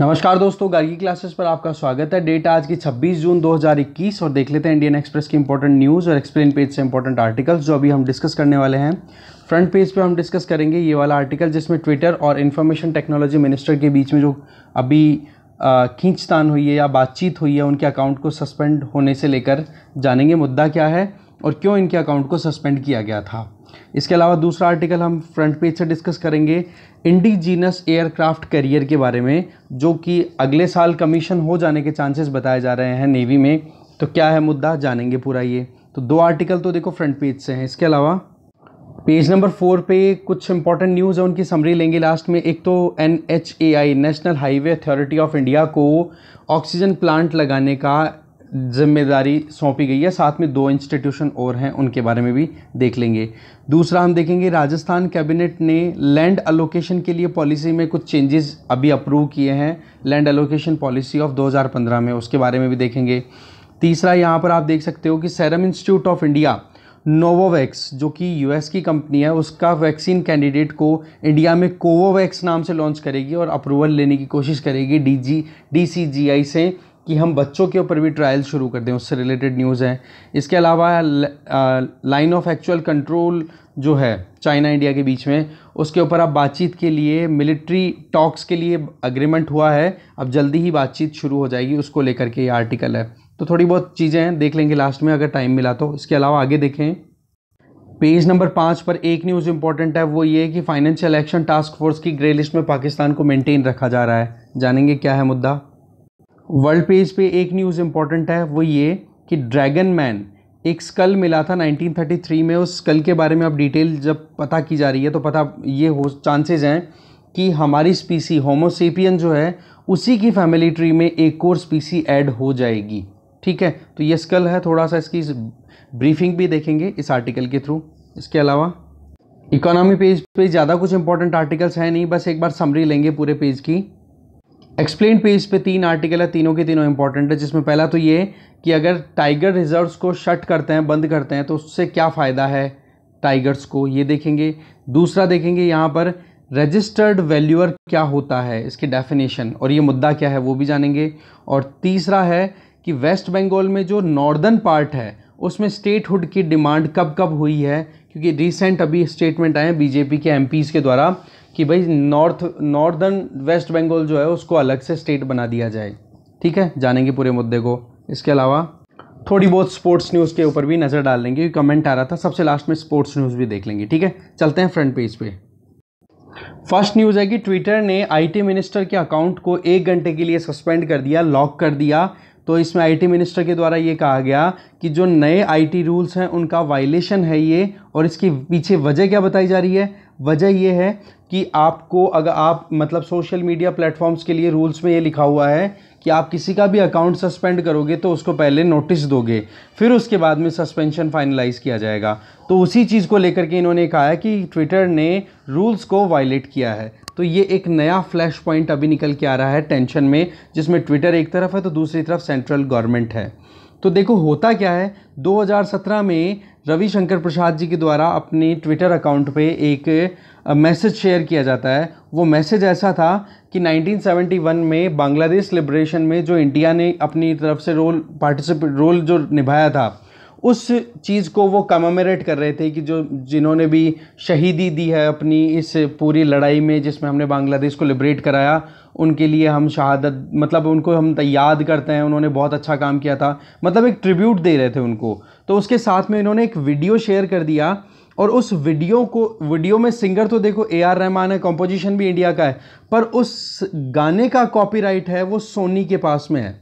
नमस्कार दोस्तों गार्गी क्लासेस पर आपका स्वागत है डेट आज की 26 जून 2021 और देख लेते हैं इंडियन एक्सप्रेस की इंपॉर्टेंट न्यूज़ और एक्सप्लेन पेज से इंपॉर्टेंट आर्टिकल्स जो अभी हम डिस्कस करने वाले हैं फ्रंट पेज पे हम डिस्कस करेंगे ये वाला आर्टिकल जिसमें ट्विटर और इन्फॉर्मेशन टेक्नोलॉजी मिनिस्टर के बीच में जो अभी खींचतान हुई है या बातचीत हुई है उनके अकाउंट को सस्पेंड होने से लेकर जानेंगे मुद्दा क्या है और क्यों इनके अकाउंट को सस्पेंड किया गया था इसके अलावा दूसरा आर्टिकल हम फ्रंट पेज से डिस्कस करेंगे इंडिजीनस एयरक्राफ्ट करियर के बारे में जो कि अगले साल कमीशन हो जाने के चांसेस बताए जा रहे हैं नेवी में तो क्या है मुद्दा जानेंगे पूरा ये तो दो आर्टिकल तो देखो फ्रंट पेज से हैं इसके अलावा पेज नंबर फोर पे कुछ इंपॉर्टेंट न्यूज़ है उनकी समरी लेंगे लास्ट में एक तो N H A I national highway authority of India को ऑक्सीजन प्लांट लगाने का जिम्मेदारी सौंपी गई है साथ में दो इंस्टीट्यूशन और हैं उनके बारे में भी देख लेंगे दूसरा हम देखेंगे राजस्थान कैबिनेट ने लैंड अलोकेशन के लिए पॉलिसी में कुछ चेंजेस अभी अप्रूव किए हैं लैंड अलोकेशन पॉलिसी ऑफ 2015 में उसके बारे में भी देखेंगे तीसरा यहाँ पर आप देख सकते हो कि serum institute of India Novavax जो कि यू की कंपनी है उसका वैक्सीन कैंडिडेट को इंडिया में कोवोवैक्स नाम से लॉन्च करेगी और अप्रूवल लेने की कोशिश करेगी डी जी से कि हम बच्चों के ऊपर भी ट्रायल शुरू कर दें उससे रिलेटेड न्यूज़ है इसके अलावा लाइन ऑफ एक्चुअल कंट्रोल जो है चाइना इंडिया के बीच में उसके ऊपर अब बातचीत के लिए मिलिट्री टॉक्स के लिए अग्रीमेंट हुआ है अब जल्दी ही बातचीत शुरू हो जाएगी उसको लेकर के ये आर्टिकल है तो थोड़ी बहुत चीज़ें हैं देख लेंगे लास्ट में अगर टाइम मिला तो इसके अलावा आगे देखें पेज नंबर पाँच पर एक न्यूज़ इंपॉर्टेंट है वो ये कि फाइनेंशियल एक्शन टास्क फोर्स की ग्रे लिस्ट में पाकिस्तान को मेंटेन रखा जा रहा है जानेंगे क्या है मुद्दा वर्ल्ड पेज पे एक न्यूज़ इम्पॉर्टेंट है वो ये कि ड्रैगन मैन एक स्कल मिला था 1933 में उस स्कल के बारे में अब डिटेल जब पता की जा रही है तो पता ये हो चांसेज हैं कि हमारी स्पीसी होमोसेपियन जो है उसी की फैमिली ट्री में एक और स्पीसी ऐड हो जाएगी ठीक है तो ये स्कल है थोड़ा सा इसकी ब्रीफिंग भी देखेंगे इस आर्टिकल के थ्रू इसके अलावा इकोनॉमी पेज पे ज़्यादा कुछ इंपॉर्टेंट आर्टिकल्स हैं नहीं बस एक बार समरी लेंगे पूरे पेज की एक्सप्लेन पेज पे तीन आर्टिकल है तीनों के तीनों इंपॉर्टेंट है जिसमें पहला तो ये कि अगर टाइगर रिजर्व्स को शट करते हैं बंद करते हैं तो उससे क्या फ़ायदा है टाइगर्स को ये देखेंगे दूसरा देखेंगे यहाँ पर रजिस्टर्ड वैल्यूअर क्या होता है इसकी डेफिनेशन और ये मुद्दा क्या है वो भी जानेंगे और तीसरा है कि वेस्ट बंगाल में जो नॉर्दर्न पार्ट है उसमें स्टेटहुड की डिमांड कब कब हुई है क्योंकि रिसेंट अभी स्टेटमेंट आए हैं बीजेपी के एमपीज़ के द्वारा कि भाई नॉर्थ नॉर्दर्न वेस्ट बंगाल जो है उसको अलग से स्टेट बना दिया जाए ठीक है जानेंगे पूरे मुद्दे को इसके अलावा थोड़ी बहुत स्पोर्ट्स न्यूज़ के ऊपर भी नज़र डाल लेंगे क्योंकि कमेंट आ रहा था सबसे लास्ट में स्पोर्ट्स न्यूज़ भी देख लेंगे ठीक है चलते हैं फ्रंट पेज पे फर्स्ट न्यूज़ है कि ट्विटर ने आईटी मिनिस्टर के अकाउंट को एक घंटे के लिए सस्पेंड कर दिया लॉक कर दिया तो इसमें आईटी मिनिस्टर के द्वारा ये कहा गया कि जो नए आईटी रूल्स हैं उनका वायलेशन है ये और इसके पीछे वजह क्या बताई जा रही है वजह यह है कि आपको अगर आप मतलब सोशल मीडिया प्लेटफॉर्म्स के लिए रूल्स में ये लिखा हुआ है कि आप किसी का भी अकाउंट सस्पेंड करोगे तो उसको पहले नोटिस दोगे फिर उसके बाद में सस्पेंशन फाइनलाइज किया जाएगा तो उसी चीज़ को लेकर के इन्होंने कहा है कि ट्विटर ने रूल्स को वायलेट किया है तो ये एक नया फ्लैश पॉइंट अभी निकल के आ रहा है टेंशन में जिसमें ट्विटर एक तरफ है तो दूसरी तरफ सेंट्रल गवर्नमेंट है तो देखो होता क्या है 2017 में रविशंकर प्रसाद जी के द्वारा अपने ट्विटर अकाउंट पे एक मैसेज शेयर किया जाता है वो मैसेज ऐसा था कि 1971 में बांग्लादेश लिबरेशन में जो इंडिया ने अपनी तरफ से रोल पार्टिसिपेट रोल जो निभाया था उस चीज़ को वो कमेमोरेट कर रहे थे कि जो जिन्होंने भी शहीदी दी है अपनी इस पूरी लड़ाई में जिसमें हमने बांग्लादेश को लिबरेट कराया उनके लिए हम शहादत मतलब उनको हम याद करते हैं उन्होंने बहुत अच्छा काम किया था मतलब एक ट्रिब्यूट दे रहे थे उनको तो उसके साथ में इन्होंने एक वीडियो शेयर कर दिया और उस वीडियो को वीडियो में सिंगर तो देखो ए आर रहमान है कॉम्पोजिशन भी इंडिया का है पर उस गाने का कॉपीराइट है वो सोनी के पास में है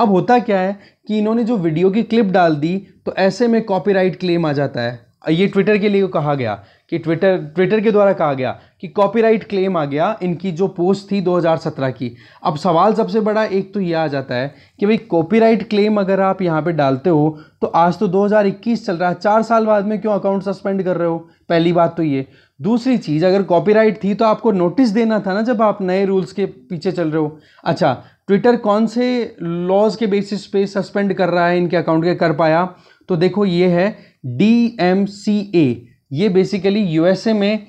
अब होता क्या है कि इन्होंने जो वीडियो की क्लिप डाल दी तो ऐसे में कॉपीराइट क्लेम आ जाता है ये ट्विटर के लिए कहा गया कि ट्विटर ट्विटर के द्वारा कहा गया कि कॉपीराइट क्लेम आ गया इनकी जो पोस्ट थी 2017 की अब सवाल सबसे बड़ा एक तो यह आ जाता है कि भाई कॉपीराइट क्लेम अगर आप यहाँ पे डालते हो तो आज तो 2021 चल रहा है चार साल बाद में क्यों अकाउंट सस्पेंड कर रहे हो पहली बात तो ये दूसरी चीज़ अगर कॉपीराइट थी तो आपको नोटिस देना था ना जब आप नए रूल्स के पीछे चल रहे हो अच्छा ट्विटर कौन से लॉज के बेसिस पे सस्पेंड कर रहा है इनके अकाउंट के कर पाया तो देखो ये है डी एम सी ए ये बेसिकली यूएसए में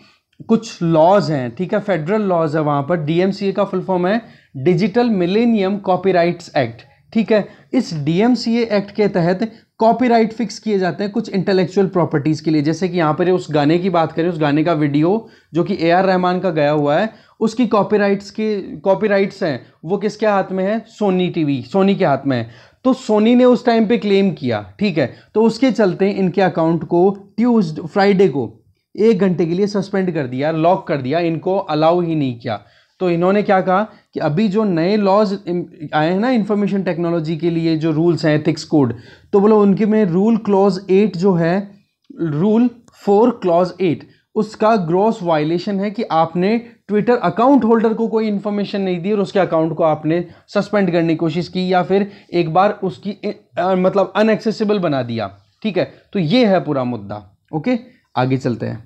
कुछ लॉज हैं ठीक है फेडरल लॉज है वहाँ पर डीएमसीए का फुल फॉर्म है डिजिटल मिलेनियम कॉपीराइट्स एक्ट ठीक है इस डीएमसीए एक्ट के तहत कॉपीराइट फिक्स किए जाते हैं कुछ इंटेलेक्चुअल प्रॉपर्टीज़ के लिए जैसे कि यहाँ पर उस गाने की बात करें उस गाने का वीडियो जो कि ए आर रहमान का गया हुआ है उसकी कॉपीराइट्स के कॉपीराइट्स हैं वो किसके हाथ में है सोनी टीवी सोनी के हाथ में है तो सोनी ने उस टाइम पे क्लेम किया ठीक है तो उसके चलते इनके अकाउंट को ट्यूज फ्राइडे को एक घंटे के लिए सस्पेंड कर दिया लॉक कर दिया इनको अलाउ ही नहीं किया तो इन्होंने क्या कहा कि अभी जो नए लॉज आए हैं ना इन्फॉर्मेशन टेक्नोलॉजी के लिए जो रूल्स हैं एथिक्स कोड तो बोलो उनके में रूल क्लॉज एट जो है रूल फोर क्लॉज एट उसका ग्रॉस वायलेशन है कि आपने ट्विटर अकाउंट होल्डर को कोई इन्फॉर्मेशन नहीं दी और उसके अकाउंट को आपने सस्पेंड करने की कोशिश की या फिर एक बार उसकी आ, मतलब अनएक्सेसिबल बना दिया ठीक है तो ये है पूरा मुद्दा ओके आगे चलते हैं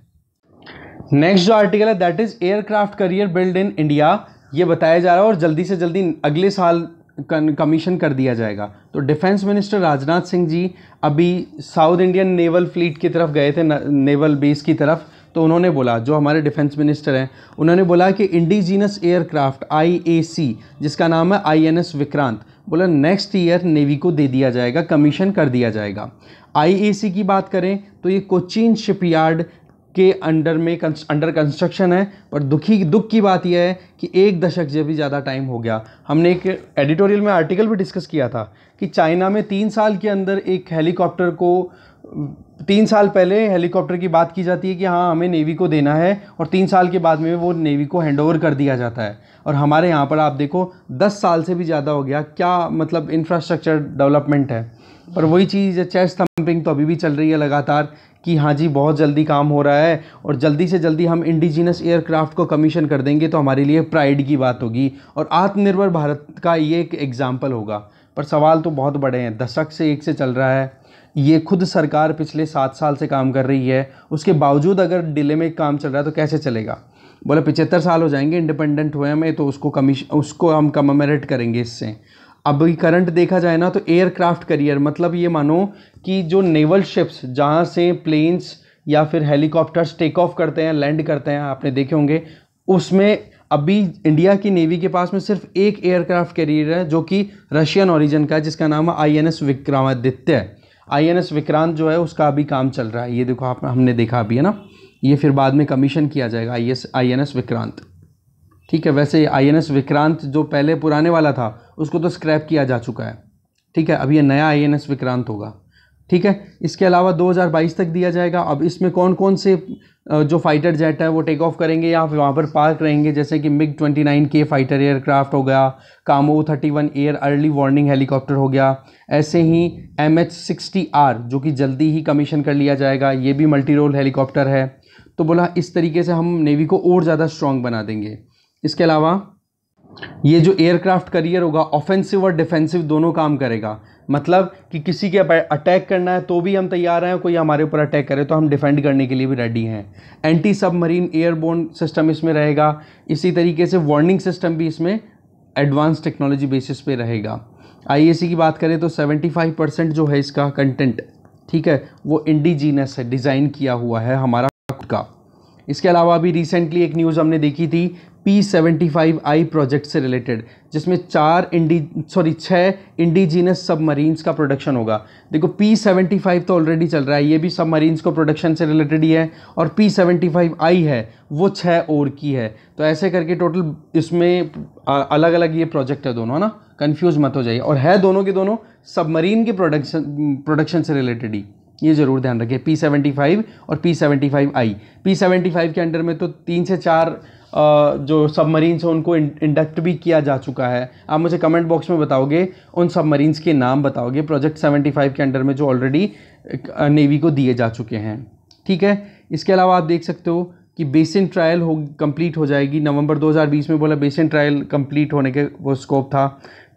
नेक्स्ट जो आर्टिकल है that is aircraft carrier build in India ये बताया जा रहा है और जल्दी से जल्दी अगले साल कमीशन कर दिया जाएगा तो डिफेंस मिनिस्टर राजनाथ सिंह जी अभी साउथ इंडियन नेवल फ्लीट की तरफ गए थे नेवल बेस की तरफ तो उन्होंने बोला जो हमारे डिफेंस मिनिस्टर हैं उन्होंने बोला कि इंडिजीनस एयरक्राफ्ट आईएसी जिसका नाम है आईएनएस विक्रांत बोला नेक्स्ट ईयर नेवी को दे दिया जाएगा कमीशन कर दिया जाएगा आईएसी की बात करें तो ये कोचीन शिपयार्ड के अंडर में अंडर कंस्ट्रक्शन है पर दुखी दुख की बात यह है कि एक दशक से भी ज़्यादा टाइम हो गया हमने एक एडिटोरियल में आर्टिकल भी डिस्कस किया था कि चाइना में तीन साल के अंदर एक हेलीकॉप्टर को तीन साल पहले हेलीकॉप्टर की बात की जाती है कि हाँ हमें नेवी को देना है और तीन साल के बाद में वो नेवी को हैंड ओवर कर दिया जाता है और हमारे यहाँ पर आप देखो दस साल से भी ज़्यादा हो गया क्या मतलब इंफ्रास्ट्रक्चर डेवलपमेंट है पर वही चीज़ चेस्ट थम्पिंग तो अभी भी चल रही है लगातार कि हाँ जी बहुत जल्दी काम हो रहा है और जल्दी से जल्दी हम इंडिजिनस एयरक्राफ्ट को कमीशन कर देंगे तो हमारे लिए प्राइड की बात होगी और आत्मनिर्भर भारत का ये एक एग्ज़ाम्पल होगा पर सवाल तो बहुत बड़े हैं दशक से एक से चल रहा है ये खुद सरकार पिछले सात साल से काम कर रही है उसके बावजूद अगर डिले में काम चल रहा है तो कैसे चलेगा बोले पिचहत्तर साल हो जाएंगे इंडिपेंडेंट हुए हमें तो उसको कमीश उसको हम कमेमरेट करेंगे इससे अब करंट देखा जाए ना तो एयरक्राफ्ट करियर मतलब ये मानो कि जो नेवल शिप्स जहाँ से प्लेन्स या फिर हेलीकॉप्टर्स टेक ऑफ करते हैं लैंड करते हैं आपने देखे होंगे उसमें अभी इंडिया की नेवी के पास में सिर्फ एक एयरक्राफ्ट कैरियर है जो कि रशियन ओरिजिन का है जिसका नाम है आई एन एस विक्रमादित्य है आईएनएस विक्रांत जो है उसका अभी काम चल रहा है ये देखो आप हमने देखा अभी है ना ये फिर बाद में कमीशन किया जाएगा I S I N S Vikrant ठीक है वैसे आई एन एस विक्रांत जो पहले पुराने वाला था उसको तो स्क्रैप किया जा चुका है ठीक है अब ये नया आई एन एस विक्रांत होगा ठीक है इसके अलावा 2022 तक दिया जाएगा अब इसमें कौन कौन से जो फाइटर जेट है वो टेक ऑफ करेंगे या वहाँ पर पार्क रहेंगे जैसे कि मिग 29 के फाइटर एयरक्राफ्ट हो गया कामो 31 एयर अर्ली वार्निंग हेलीकॉप्टर हो गया ऐसे ही एम एच सिक्सटी आर जो कि जल्दी ही कमीशन कर लिया जाएगा ये भी मल्टी रोल हेलीकॉप्टर है तो बोला इस तरीके से हम नेवी को और ज़्यादा स्ट्रॉन्ग बना देंगे इसके अलावा ये जो एयरक्राफ्ट करियर होगा ऑफेंसिव और डिफेंसिव दोनों काम करेगा मतलब कि किसी के अटैक करना है तो भी हम तैयार हैं कोई हमारे ऊपर अटैक करे तो हम डिफेंड करने के लिए भी रेडी हैं एंटी सबमरीन एयरबोन सिस्टम इसमें रहेगा इसी तरीके से वार्निंग सिस्टम भी इसमें एडवांस टेक्नोलॉजी बेसिस पे रहेगा आईएसी की बात करें तो 75 परसेंट जो है इसका कंटेंट ठीक है वो इंडिजीनस है डिज़ाइन किया हुआ है हमारा खुद का इसके अलावा अभी रिसेंटली एक न्यूज़ हमने देखी थी P seventy five I project से रिलेटेड जिसमें चार इंडी सॉरी छः इंडिजीनस सबमरीन्स का प्रोडक्शन होगा देखो पी सेवेंटी फाइव तो ऑलरेडी चल रहा है ये भी सबमरीन्स को प्रोडक्शन से रिलेटेड ही है और पी सेवेंटी फाइव आई है वो छः और की है तो ऐसे करके टोटल इसमें अलग अलग ये प्रोजेक्ट है दोनों है ना कन्फ्यूज़ मत हो जाइए और है दोनों के दोनों सबमरीन के प्रोडक्शन प्रोडक्शन से रिलेटेड ही ये ज़रूर ध्यान रखिए पी सेवेंटी फाइव और P seventy five I P seventy five के अंडर में तो तीन से चार जो सबमरीन्स हैं उनको इंडक्ट भी किया जा चुका है आप मुझे कमेंट बॉक्स में बताओगे उन सबमरीन्स के नाम बताओगे प्रोजेक्ट 75 के अंडर में जो ऑलरेडी नेवी को दिए जा चुके हैं ठीक है इसके अलावा आप देख सकते हो कि बेसिन ट्रायल हो कम्प्लीट हो जाएगी नवंबर 2020 में बोला बेसिन ट्रायल कम्प्लीट होने के वो स्कोप था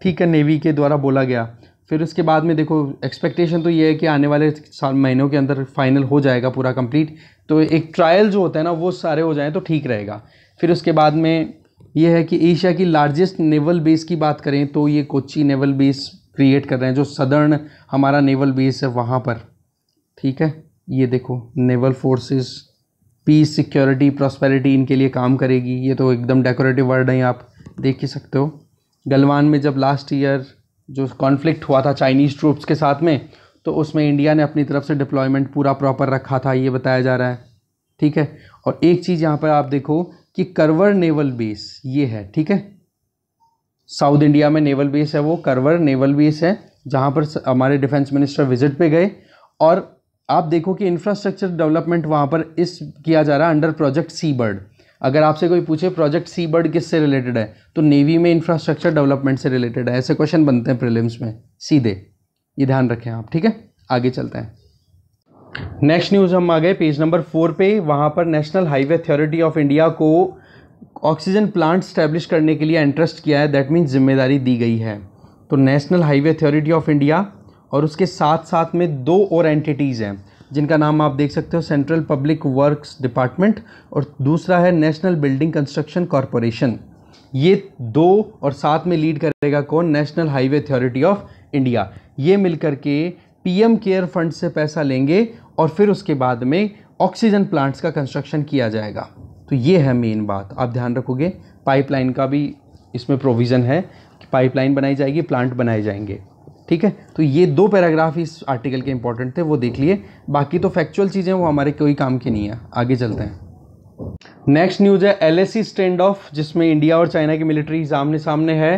ठीक है नेवी के द्वारा बोला गया फिर उसके बाद में देखो एक्सपेक्टेशन तो ये है कि आने वाले साल महीनों के अंदर फाइनल हो जाएगा पूरा कंप्लीट तो एक ट्रायल जो होता है ना वो सारे हो जाएँ तो ठीक रहेगा फिर उसके बाद में ये है कि एशिया की लार्जेस्ट नेवल बेस की बात करें तो ये कोची नेवल बेस क्रिएट कर रहे हैं जो सदर्न हमारा नेवल बेस है वहाँ पर ठीक है ये देखो naval forces peace security prosperity इनके लिए काम करेगी ये तो एकदम डेकोरेटिव वर्ड है आप देख ही सकते हो गलवान में जब लास्ट ईयर जो कॉन्फ्लिक्ट हुआ था चाइनीज़ ट्रूप्स के साथ में तो उसमें इंडिया ने अपनी तरफ से डिप्लॉयमेंट पूरा प्रॉपर रखा था ये बताया जा रहा है ठीक है और एक चीज़ यहाँ पर आप देखो कि करवर नेवल बेस ये है ठीक है साउथ इंडिया में नेवल बेस है वो करवर नेवल बेस है जहाँ पर हमारे डिफेंस मिनिस्टर विजिट पे गए और आप देखो कि इंफ्रास्ट्रक्चर डेवलपमेंट वहाँ पर इस किया जा रहा है अंडर प्रोजेक्ट सी बर्ड अगर आपसे कोई पूछे प्रोजेक्ट सी बर्ड किससे रिलेटेड है तो नेवी में इंफ्रास्ट्रक्चर डेवलपमेंट से रिलेटेड है ऐसे क्वेश्चन बनते हैं प्रिलिम्स में सीधे ये ध्यान रखें आप ठीक है आगे चलते हैं नेक्स्ट न्यूज़ हम आ गए पेज नंबर फोर पे वहाँ पर national highway authority of India को ऑक्सीजन प्लांट स्टैब्लिश करने के लिए इंटरेस्ट किया है दैट मीन्स जिम्मेदारी दी गई है तो national highway authority of India और उसके साथ साथ में दो और एंटिटीज़ हैं जिनका नाम आप देख सकते हो सेंट्रल पब्लिक वर्क्स डिपार्टमेंट और दूसरा है नेशनल बिल्डिंग कंस्ट्रक्शन कॉरपोरेशन ये दो और साथ में लीड करेगा कौन national highway authority of India ये मिलकर के पीएम केयर फंड से पैसा लेंगे और फिर उसके बाद में ऑक्सीजन प्लांट्स का कंस्ट्रक्शन किया जाएगा तो ये है मेन बात आप ध्यान रखोगे पाइपलाइन का भी इसमें प्रोविज़न है कि पाइपलाइन बनाई जाएगी प्लांट बनाए जाएंगे ठीक है तो ये दो पैराग्राफ इस आर्टिकल के इंपॉर्टेंट थे वो देख लिए बाकी तो फैक्चुअल चीज़ें वो हमारे कोई काम की नहीं है आगे चलते हैं नेक्स्ट न्यूज़ है एल एस स्टैंड ऑफ जिसमें इंडिया और चाइना की मिलिट्री सामने सामने है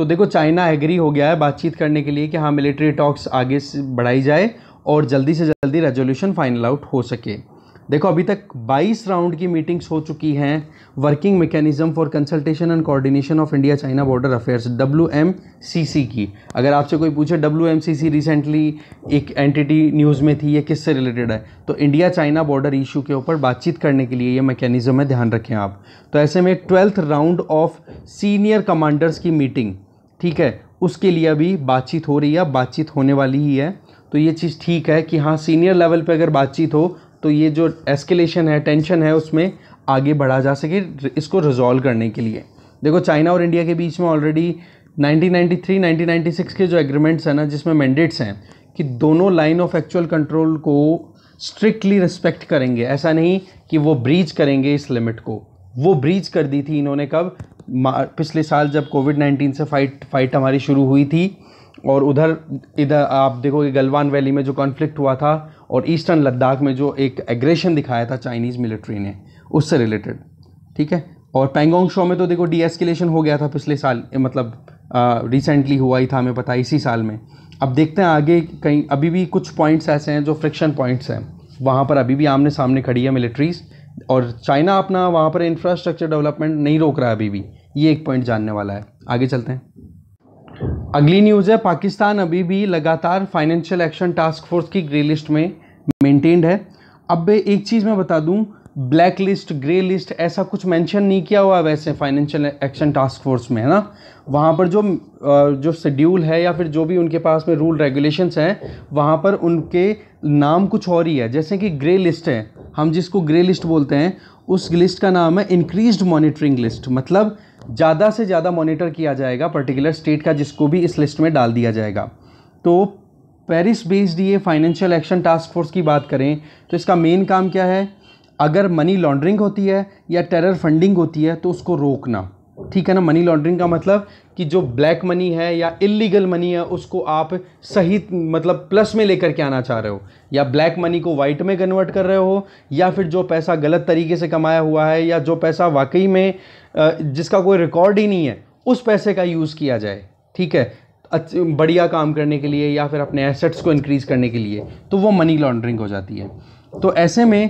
तो देखो चाइना एग्री हो गया है बातचीत करने के लिए कि हाँ मिलिट्री टॉक्स आगे बढ़ाई जाए और जल्दी से जल्दी रेजोल्यूशन फाइनल आउट हो सके देखो अभी तक 22 राउंड की मीटिंग्स हो चुकी हैं working mechanism for consultation and coordination of India China border affairs W की अगर आपसे कोई पूछे डब्ल्यू रिसेंटली एक एंटिटी न्यूज़ में थी ये किससे रिलेटेड है तो इंडिया चाइना बॉर्डर इशू के ऊपर बातचीत करने के लिए ये मैकेनिज़म है ध्यान रखें आप तो ऐसे में twelfth round of senior commanders की मीटिंग ठीक है उसके लिए अभी बातचीत हो रही है बातचीत होने वाली ही है तो ये चीज़ ठीक है कि हाँ सीनियर लेवल पे अगर बातचीत हो तो ये जो एस्केलेशन है टेंशन है उसमें आगे बढ़ा जा सके इसको रिजॉल्व करने के लिए देखो चाइना और इंडिया के बीच में ऑलरेडी 1993, 1996 के जो एग्रीमेंट्स हैं ना जिसमें मैंडेट्स हैं कि दोनों लाइन ऑफ एक्चुअल कंट्रोल को स्ट्रिक्टली रिस्पेक्ट करेंगे ऐसा नहीं कि वो ब्रीच करेंगे इस लिमिट को वो ब्रीच कर दी थी इन्होंने कब पिछले साल जब कोविड नाइन्टीन से फाइट फाइट हमारी शुरू हुई थी और उधर इधर आप देखोगे गलवान वैली में जो कॉन्फ्लिक्ट हुआ था और ईस्टर्न लद्दाख में जो एक एग्रेशन दिखाया था चाइनीज़ मिलिट्री ने उससे रिलेटेड ठीक है और पेंगोंग शो में तो देखो डी एस्केलेशन हो गया था पिछले साल मतलब रिसेंटली हुआ ही था हमें पता इसी साल में अब देखते हैं आगे कहीं अभी भी कुछ पॉइंट्स ऐसे हैं जो फ्रिक्शन पॉइंट्स हैं वहाँ पर अभी भी आमने सामने खड़ी है मिलिट्रीज़ और चाइना अपना वहाँ पर इंफ्रास्ट्रक्चर डेवलपमेंट नहीं रोक रहा है अभी भी ये एक पॉइंट जानने वाला है आगे चलते हैं अगली न्यूज़ है पाकिस्तान अभी भी लगातार फाइनेंशियल एक्शन टास्क फोर्स की ग्रे लिस्ट में मेंटेन्ड है अब एक चीज़ मैं बता दूं ब्लैक लिस्ट ग्रे लिस्ट ऐसा कुछ मेंशन नहीं किया हुआ वैसे फाइनेंशियल एक्शन टास्क फोर्स में है ना वहाँ पर जो जो शेड्यूल है या फिर जो भी उनके पास में रूल रेगुलेशंस हैं वहाँ पर उनके नाम कुछ और ही है जैसे कि ग्रे लिस्ट है हम जिसको ग्रे लिस्ट बोलते हैं उस लिस्ट का नाम है इंक्रीज्ड मॉनिटरिंग लिस्ट मतलब ज़्यादा से ज़्यादा मॉनिटर किया जाएगा पर्टिकुलर स्टेट का जिसको भी इस लिस्ट में डाल दिया जाएगा तो पेरिस बेस्ड ये फाइनेंशियल एक्शन टास्क फोर्स की बात करें तो इसका मेन काम क्या है अगर मनी लॉन्ड्रिंग होती है या टेरर फंडिंग होती है तो उसको रोकना ठीक है ना मनी लॉन्ड्रिंग का मतलब कि जो ब्लैक मनी है या इलीगल मनी है उसको आप सही मतलब प्लस में लेकर के आना चाह रहे हो या ब्लैक मनी को वाइट में कन्वर्ट कर रहे हो या फिर जो पैसा गलत तरीके से कमाया हुआ है या जो पैसा वाकई में जिसका कोई रिकॉर्ड ही नहीं है उस पैसे का यूज़ किया जाए ठीक है बढ़िया काम करने के लिए या फिर अपने एसेट्स को इंक्रीज़ करने के लिए तो वो मनी लॉन्ड्रिंग हो जाती है तो ऐसे में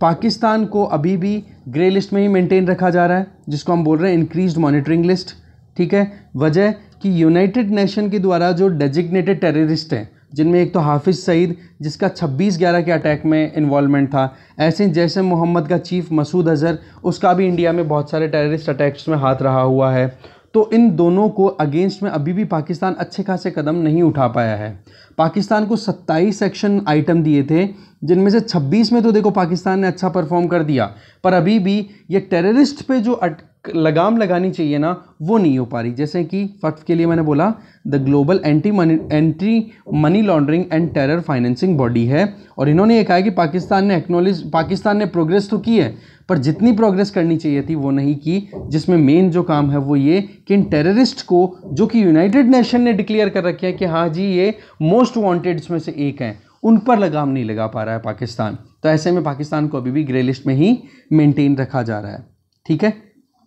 पाकिस्तान को अभी भी ग्रे लिस्ट में ही मेंटेन रखा जा रहा है जिसको हम बोल रहे हैं इंक्रीज मॉनिटरिंग लिस्ट ठीक है वजह कि यूनाइटेड नेशन के द्वारा जो डेजिग्नेटेड टेररिस्ट हैं जिनमें एक तो हाफिज़ सईद जिसका 26 ग्यारह के अटैक में इन्वॉलमेंट था ऐसे जैसे मोहम्मद का चीफ मसूद अजहर उसका भी इंडिया में बहुत सारे टेररिस्ट अटैक्स में हाथ रहा हुआ है तो इन दोनों को अगेंस्ट में अभी भी पाकिस्तान अच्छे खासे कदम नहीं उठा पाया है पाकिस्तान को 27 एक्शन आइटम दिए थे जिनमें से 26 में तो देखो पाकिस्तान ने अच्छा परफॉर्म कर दिया पर अभी भी ये टेररिस्ट पे जो लगाम लगानी चाहिए ना वो नहीं हो पा रही जैसे कि फ़क्त के लिए मैंने बोला the global anti money anti money laundering and terror financing body है और इन्होंने ये कहा कि पाकिस्तान ने एक्नोलिज पाकिस्तान ने प्रोग्रेस तो की है पर जितनी प्रोग्रेस करनी चाहिए थी वो नहीं की जिसमें मेन जो काम है वो ये कि इन टेररिस्ट को जो कि यूनाइटेड नेशन ने डिक्लेयर कर रखे है कि हाँ जी ये मोस्ट वॉन्टेड में से एक हैं उन पर लगाम नहीं लगा पा रहा है पाकिस्तान तो ऐसे में पाकिस्तान को अभी भी ग्रे लिस्ट में ही मेनटेन रखा जा रहा है ठीक है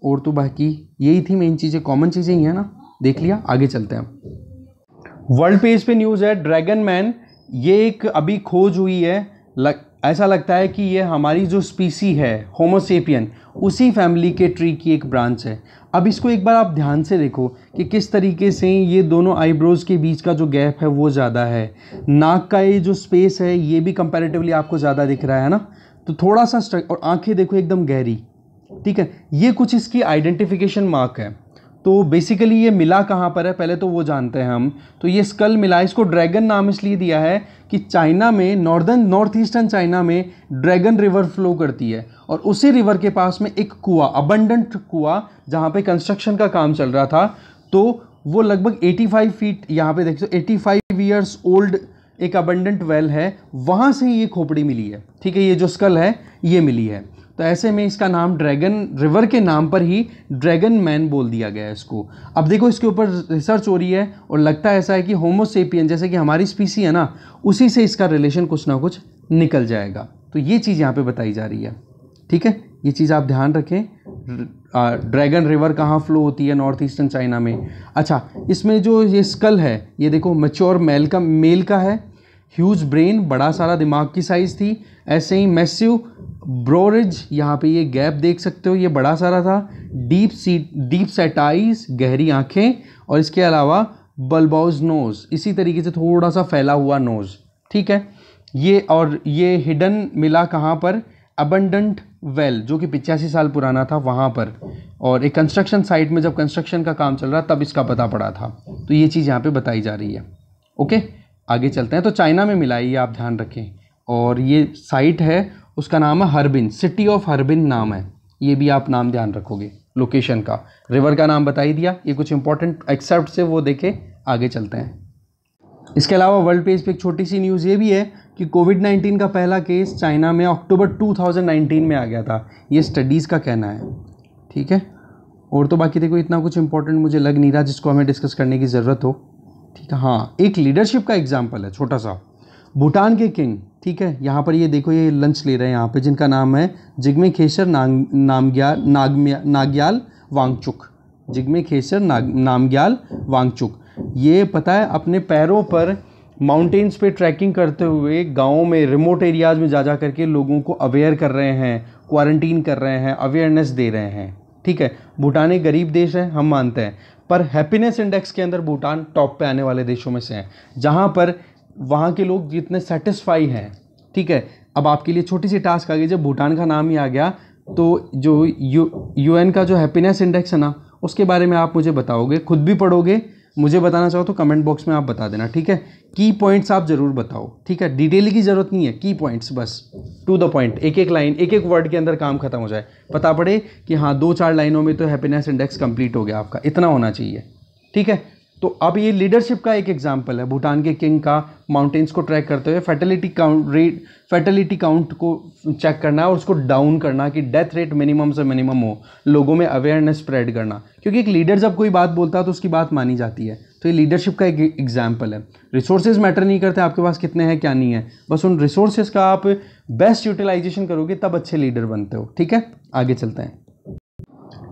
और तो बाकी यही थी मेन चीज़ें कॉमन चीज़ें ही हैं ना देख लिया आगे चलते हैं वर्ल्ड पेज पे न्यूज़ है ड्रैगन मैन ये एक अभी खोज हुई है लग ऐसा लगता है कि ये हमारी जो स्पीसी है होमोसेपियन उसी फैमिली के ट्री की एक ब्रांच है अब इसको एक बार आप ध्यान से देखो कि किस तरीके से ये दोनों आईब्रोज़ के बीच का जो गैप है वो ज़्यादा है नाक का ये जो स्पेस है ये भी कंपेरेटिवली आपको ज़्यादा दिख रहा है ना तो थोड़ा सा और आंखें देखो एकदम गहरी ठीक है ये कुछ इसकी आइडेंटिफिकेशन मार्क है तो बेसिकली ये मिला कहाँ पर है पहले तो वो जानते हैं हम तो ये स्कल मिला इसको ड्रैगन नाम इसलिए दिया है कि चाइना में नॉर्दर्न नॉर्थ ईस्टर्न चाइना में ड्रैगन रिवर फ्लो करती है और उसी रिवर के पास में एक कुआ अबंडेंट कुआ जहाँ पे कंस्ट्रक्शन का काम चल रहा था तो वो लगभग 85 फीट यहाँ पे देखो फाइव ईयर्स ओल्ड एक अबंडेंट वेल है वहाँ से ये खोपड़ी मिली है ठीक है ये जो स्कल है ये मिली है तो ऐसे में इसका नाम ड्रैगन रिवर के नाम पर ही ड्रैगन मैन बोल दिया गया है इसको अब देखो इसके ऊपर रिसर्च हो रही है और लगता ऐसा है कि होमोसेपियन जैसे कि हमारी स्पीसी है ना उसी से इसका रिलेशन कुछ ना कुछ निकल जाएगा तो ये चीज़ यहाँ पर बताई जा रही है ठीक है ये चीज़ आप ध्यान रखें ड्रैगन रिवर कहाँ फ्लो होती है नॉर्थ ईस्टर्न चाइना में अच्छा इसमें जो ये स्कल है ये देखो मच्योर मेल का मेल का है ह्यूज ब्रेन बड़ा सारा दिमाग की साइज़ थी ऐसे ही मैसिव ब्रोरिज यहाँ पे ये गैप देख सकते हो ये बड़ा सारा था deep sea deep set eyes गहरी आँखें और इसके अलावा बल्बाउज नोज़ इसी तरीके से थोड़ा सा फैला हुआ नोज़ ठीक है ये और ये हिडन मिला कहाँ पर अबंडेंट वेल well, जो कि पिचासी साल पुराना था वहाँ पर और एक कंस्ट्रक्शन साइट में जब कंस्ट्रक्शन का काम चल रहा तब इसका पता पड़ा था तो ये चीज़ यहाँ पे बताई जा रही है ओके आगे चलते हैं तो चाइना में मिला है ये आप ध्यान रखें और ये साइट है उसका नाम है हरबिन सिटी ऑफ हरबिन नाम है ये भी आप नाम ध्यान रखोगे लोकेशन का रिवर का नाम बता ही दिया ये कुछ इंपॉर्टेंट एक्सेप्ट से वो देखे आगे चलते हैं इसके अलावा वर्ल्ड पेज पे एक छोटी सी न्यूज़ ये भी है कि कोविड 19 का पहला केस चाइना में अक्टूबर 2019 में आ गया था ये स्टडीज़ का कहना है ठीक है और तो बाकी देखो इतना कुछ इंपॉर्टेंट मुझे लग नहीं रहा जिसको हमें डिस्कस करने की ज़रूरत हो ठीक है हाँ एक लीडरशिप का एग्जाम्पल है छोटा सा भूटान के किंग ठीक है यहाँ पर ये देखो ये लंच ले रहे हैं यहाँ पे जिनका नाम है जिग्मे खेसर नाग नामग्याल नागम्या नाग्याल वांगचुक जिग्मे खेसर नाग नामग्याल वांगचुक ये पता है अपने पैरों पर माउंटेन्स पे ट्रैकिंग करते हुए गाँव में रिमोट एरियाज़ में जा जा करके लोगों को अवेयर कर रहे हैं क्वारंटीन कर रहे हैं अवेयरनेस दे रहे हैं ठीक है भूटान एक गरीब देश है हम मानते हैं पर हैप्पीनेस इंडेक्स के अंदर भूटान टॉप पे आने वाले देशों में से हैं जहाँ पर वहाँ के लोग जितने सेटिस्फाई हैं ठीक है अब आपके लिए छोटी सी टास्क आ गई जब भूटान का नाम ही आ गया तो जो यू यू का जो हैप्पीनेस इंडेक्स है ना उसके बारे में आप मुझे बताओगे खुद भी पढ़ोगे मुझे बताना चाहो तो कमेंट बॉक्स में आप बता देना ठीक है की पॉइंट्स आप ज़रूर बताओ ठीक है डिटेल की ज़रूरत नहीं है की पॉइंट्स बस टू द पॉइंट एक एक लाइन एक एक वर्ड के अंदर काम खत्म हो जाए पता पड़े कि हाँ दो चार लाइनों में तो हैप्पीनेस इंडेक्स कंप्लीट हो गया आपका इतना होना चाहिए ठीक है तो अब ये लीडरशिप का एक एग्जाम्पल है भूटान के किंग का माउंटेन्स को ट्रैक करते हुए fatality count rate fatality count को चेक करना और उसको डाउन करना कि डेथ रेट मिनिमम से मिनिमम हो लोगों में अवेयरनेस स्प्रेड करना क्योंकि एक लीडर जब कोई बात बोलता है तो उसकी बात मानी जाती है तो ये लीडरशिप का एक एग्जाम्पल है रिसोर्सेज मैटर नहीं करते आपके पास कितने हैं क्या नहीं है बस उन रिसोर्सेज का आप बेस्ट यूटिलाइजेशन करोगे तब अच्छे लीडर बनते हो ठीक है आगे चलते हैं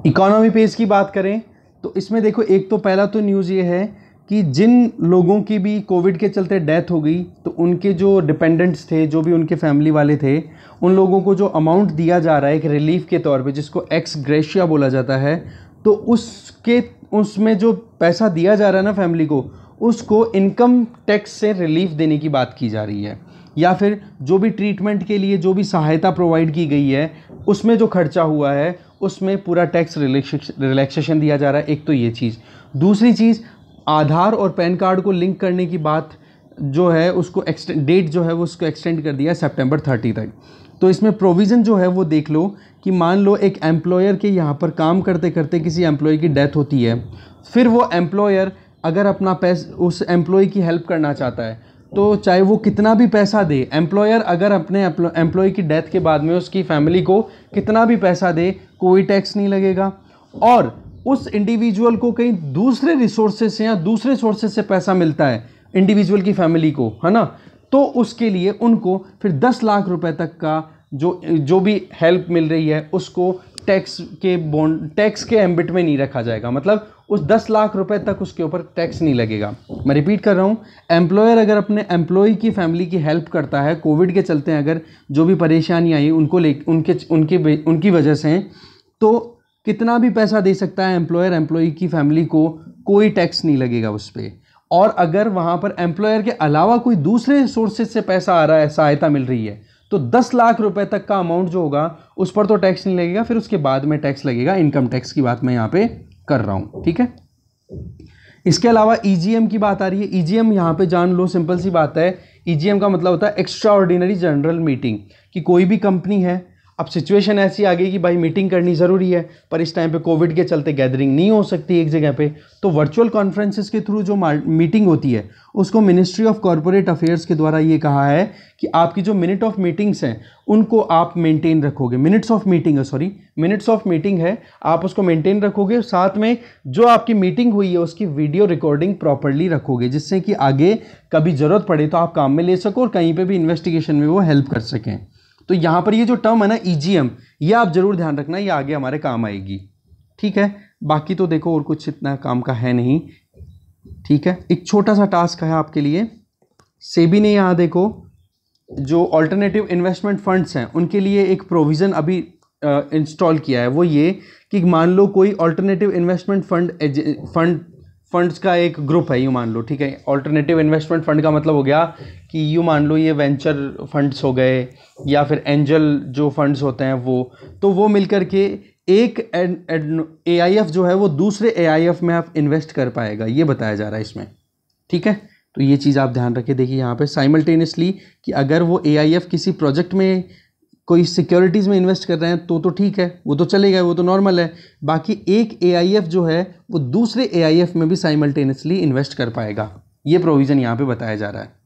इकोनॉमी पेज की बात करें तो इसमें देखो एक तो पहला तो न्यूज़ ये है कि जिन लोगों की भी कोविड के चलते डेथ हो गई तो उनके जो डिपेंडेंट्स थे जो भी उनके फैमिली वाले थे उन लोगों को जो अमाउंट दिया जा रहा है एक रिलीफ के तौर पे जिसको एक्स ग्रेशिया बोला जाता है तो उसके उसमें जो पैसा दिया जा रहा है ना फैमिली को उसको इनकम टैक्स से रिलीफ देने की बात की जा रही है या फिर जो भी ट्रीटमेंट के लिए जो भी सहायता प्रोवाइड की गई है उसमें जो खर्चा हुआ है उसमें पूरा टैक्स रिलैक्सेशन दिया जा रहा है एक तो ये चीज़ दूसरी चीज़ आधार और पैन कार्ड को लिंक करने की बात जो है उसको एक्सटेंड डेट जो है वो उसको एक्सटेंड कर दिया है सेप्टेम्बर थर्टी तक तो इसमें प्रोविज़न जो है वो देख लो कि मान लो एक एम्प्लॉयर के यहाँ पर काम करते करते किसी एम्प्लॉय की डेथ होती है फिर वो एम्प्लॉयर अगर अपना पैस उस एम्प्लॉय की हेल्प करना चाहता है तो चाहे वो कितना भी पैसा दे एम्प्लॉयर अगर अपने एम्प्लॉय की डेथ के बाद में उसकी फैमिली को कितना भी पैसा दे कोई टैक्स नहीं लगेगा और उस इंडिविजुअल को कहीं दूसरे रिसोर्सेज से या दूसरे सोर्सेज से पैसा मिलता है इंडिविजुअल की फैमिली को है ना तो उसके लिए उनको फिर दस लाख रुपए तक का जो जो भी हेल्प मिल रही है उसको टैक्स के बॉन्ड टैक्स के एम्बिट में नहीं रखा जाएगा मतलब उस दस लाख रुपए तक उसके ऊपर टैक्स नहीं लगेगा मैं रिपीट कर रहा हूँ एम्प्लॉयर अगर अपने एम्प्लॉय की फैमिली की हेल्प करता है कोविड के चलते अगर जो भी परेशानी आई उनको ले उनके उनके उनकी वजह से तो कितना भी पैसा दे सकता है एम्प्लॉयर एम्प्लॉय की फैमिली को कोई टैक्स नहीं लगेगा उस पर और अगर वहाँ पर एम्प्लॉयर के अलावा कोई दूसरे सोर्सेज से पैसा आ रहा है सहायता मिल रही है तो दस लाख रुपए तक का अमाउंट जो होगा उस पर तो टैक्स नहीं लगेगा फिर उसके बाद में टैक्स लगेगा इनकम टैक्स की बात मैं यहाँ पे कर रहा हूँ ठीक है इसके अलावा ईजीएम e की बात आ रही है ईजीएम e यहां यहाँ पे जान लो सिंपल सी बात है ईजीएम e का मतलब होता है एक्स्ट्रा ऑर्डिनरी जनरल मीटिंग कि कोई भी कंपनी है अब सिचुएशन ऐसी आ गई कि भाई मीटिंग करनी ज़रूरी है पर इस टाइम पे कोविड के चलते गैदरिंग नहीं हो सकती एक जगह पे तो वर्चुअल कॉन्फ्रेंसिस के थ्रू जो मीटिंग होती है उसको मिनिस्ट्री ऑफ कॉरपोरेट अफेयर्स के द्वारा ये कहा है कि आपकी जो मिनट ऑफ मीटिंग्स हैं उनको आप मेंटेन रखोगे मिनट्स ऑफ मीटिंग है सॉरी मिनट्स ऑफ मीटिंग है आप उसको मेंटेन रखोगे साथ में जो आपकी मीटिंग हुई है उसकी वीडियो रिकॉर्डिंग प्रॉपरली रखोगे जिससे कि आगे कभी ज़रूरत पड़े तो आप काम में ले सको और कहीं पर भी इन्वेस्टिगेशन में वो हेल्प कर सकें तो यहां पर ये जो टर्म है ना ईजीएम e ये आप ज़रूर ध्यान रखना ये आगे हमारे काम आएगी ठीक है बाकी तो देखो और कुछ इतना काम का है नहीं ठीक है एक छोटा सा टास्क है आपके लिए सेबी ने यहाँ देखो जो ऑल्टरनेटिव इन्वेस्टमेंट फंड्स हैं उनके लिए एक प्रोविज़न अभी इंस्टॉल किया है वो ये कि मान लो कोई alternative investment fund fund funds का एक ग्रुप है यूँ मान लो ठीक है ऑल्टरनेटिव इन्वेस्टमेंट फंड का मतलब हो गया कि यूँ मान लो ये वेंचर फंड्स हो गए या फिर एंजल जो फंड्स होते हैं वो तो वो मिल कर के एक ए आई एफ जो है वो दूसरे ए आई एफ में आप इन्वेस्ट कर पाएगा ये बताया जा रहा है इसमें ठीक है तो ये चीज़ आप ध्यान रखें देखिए यहाँ पे साइमल्टेनियसली कि अगर वो ए आई एफ किसी प्रोजेक्ट में कोई सिक्योरिटीज़ में इन्वेस्ट कर रहे हैं तो तो ठीक है वो तो चलेगा वो तो नॉर्मल है बाकी एक ए जो है वो दूसरे ए में भी साइमल्टेनियसली इन्वेस्ट कर पाएगा ये प्रोविज़न यहाँ पर बताया जा रहा है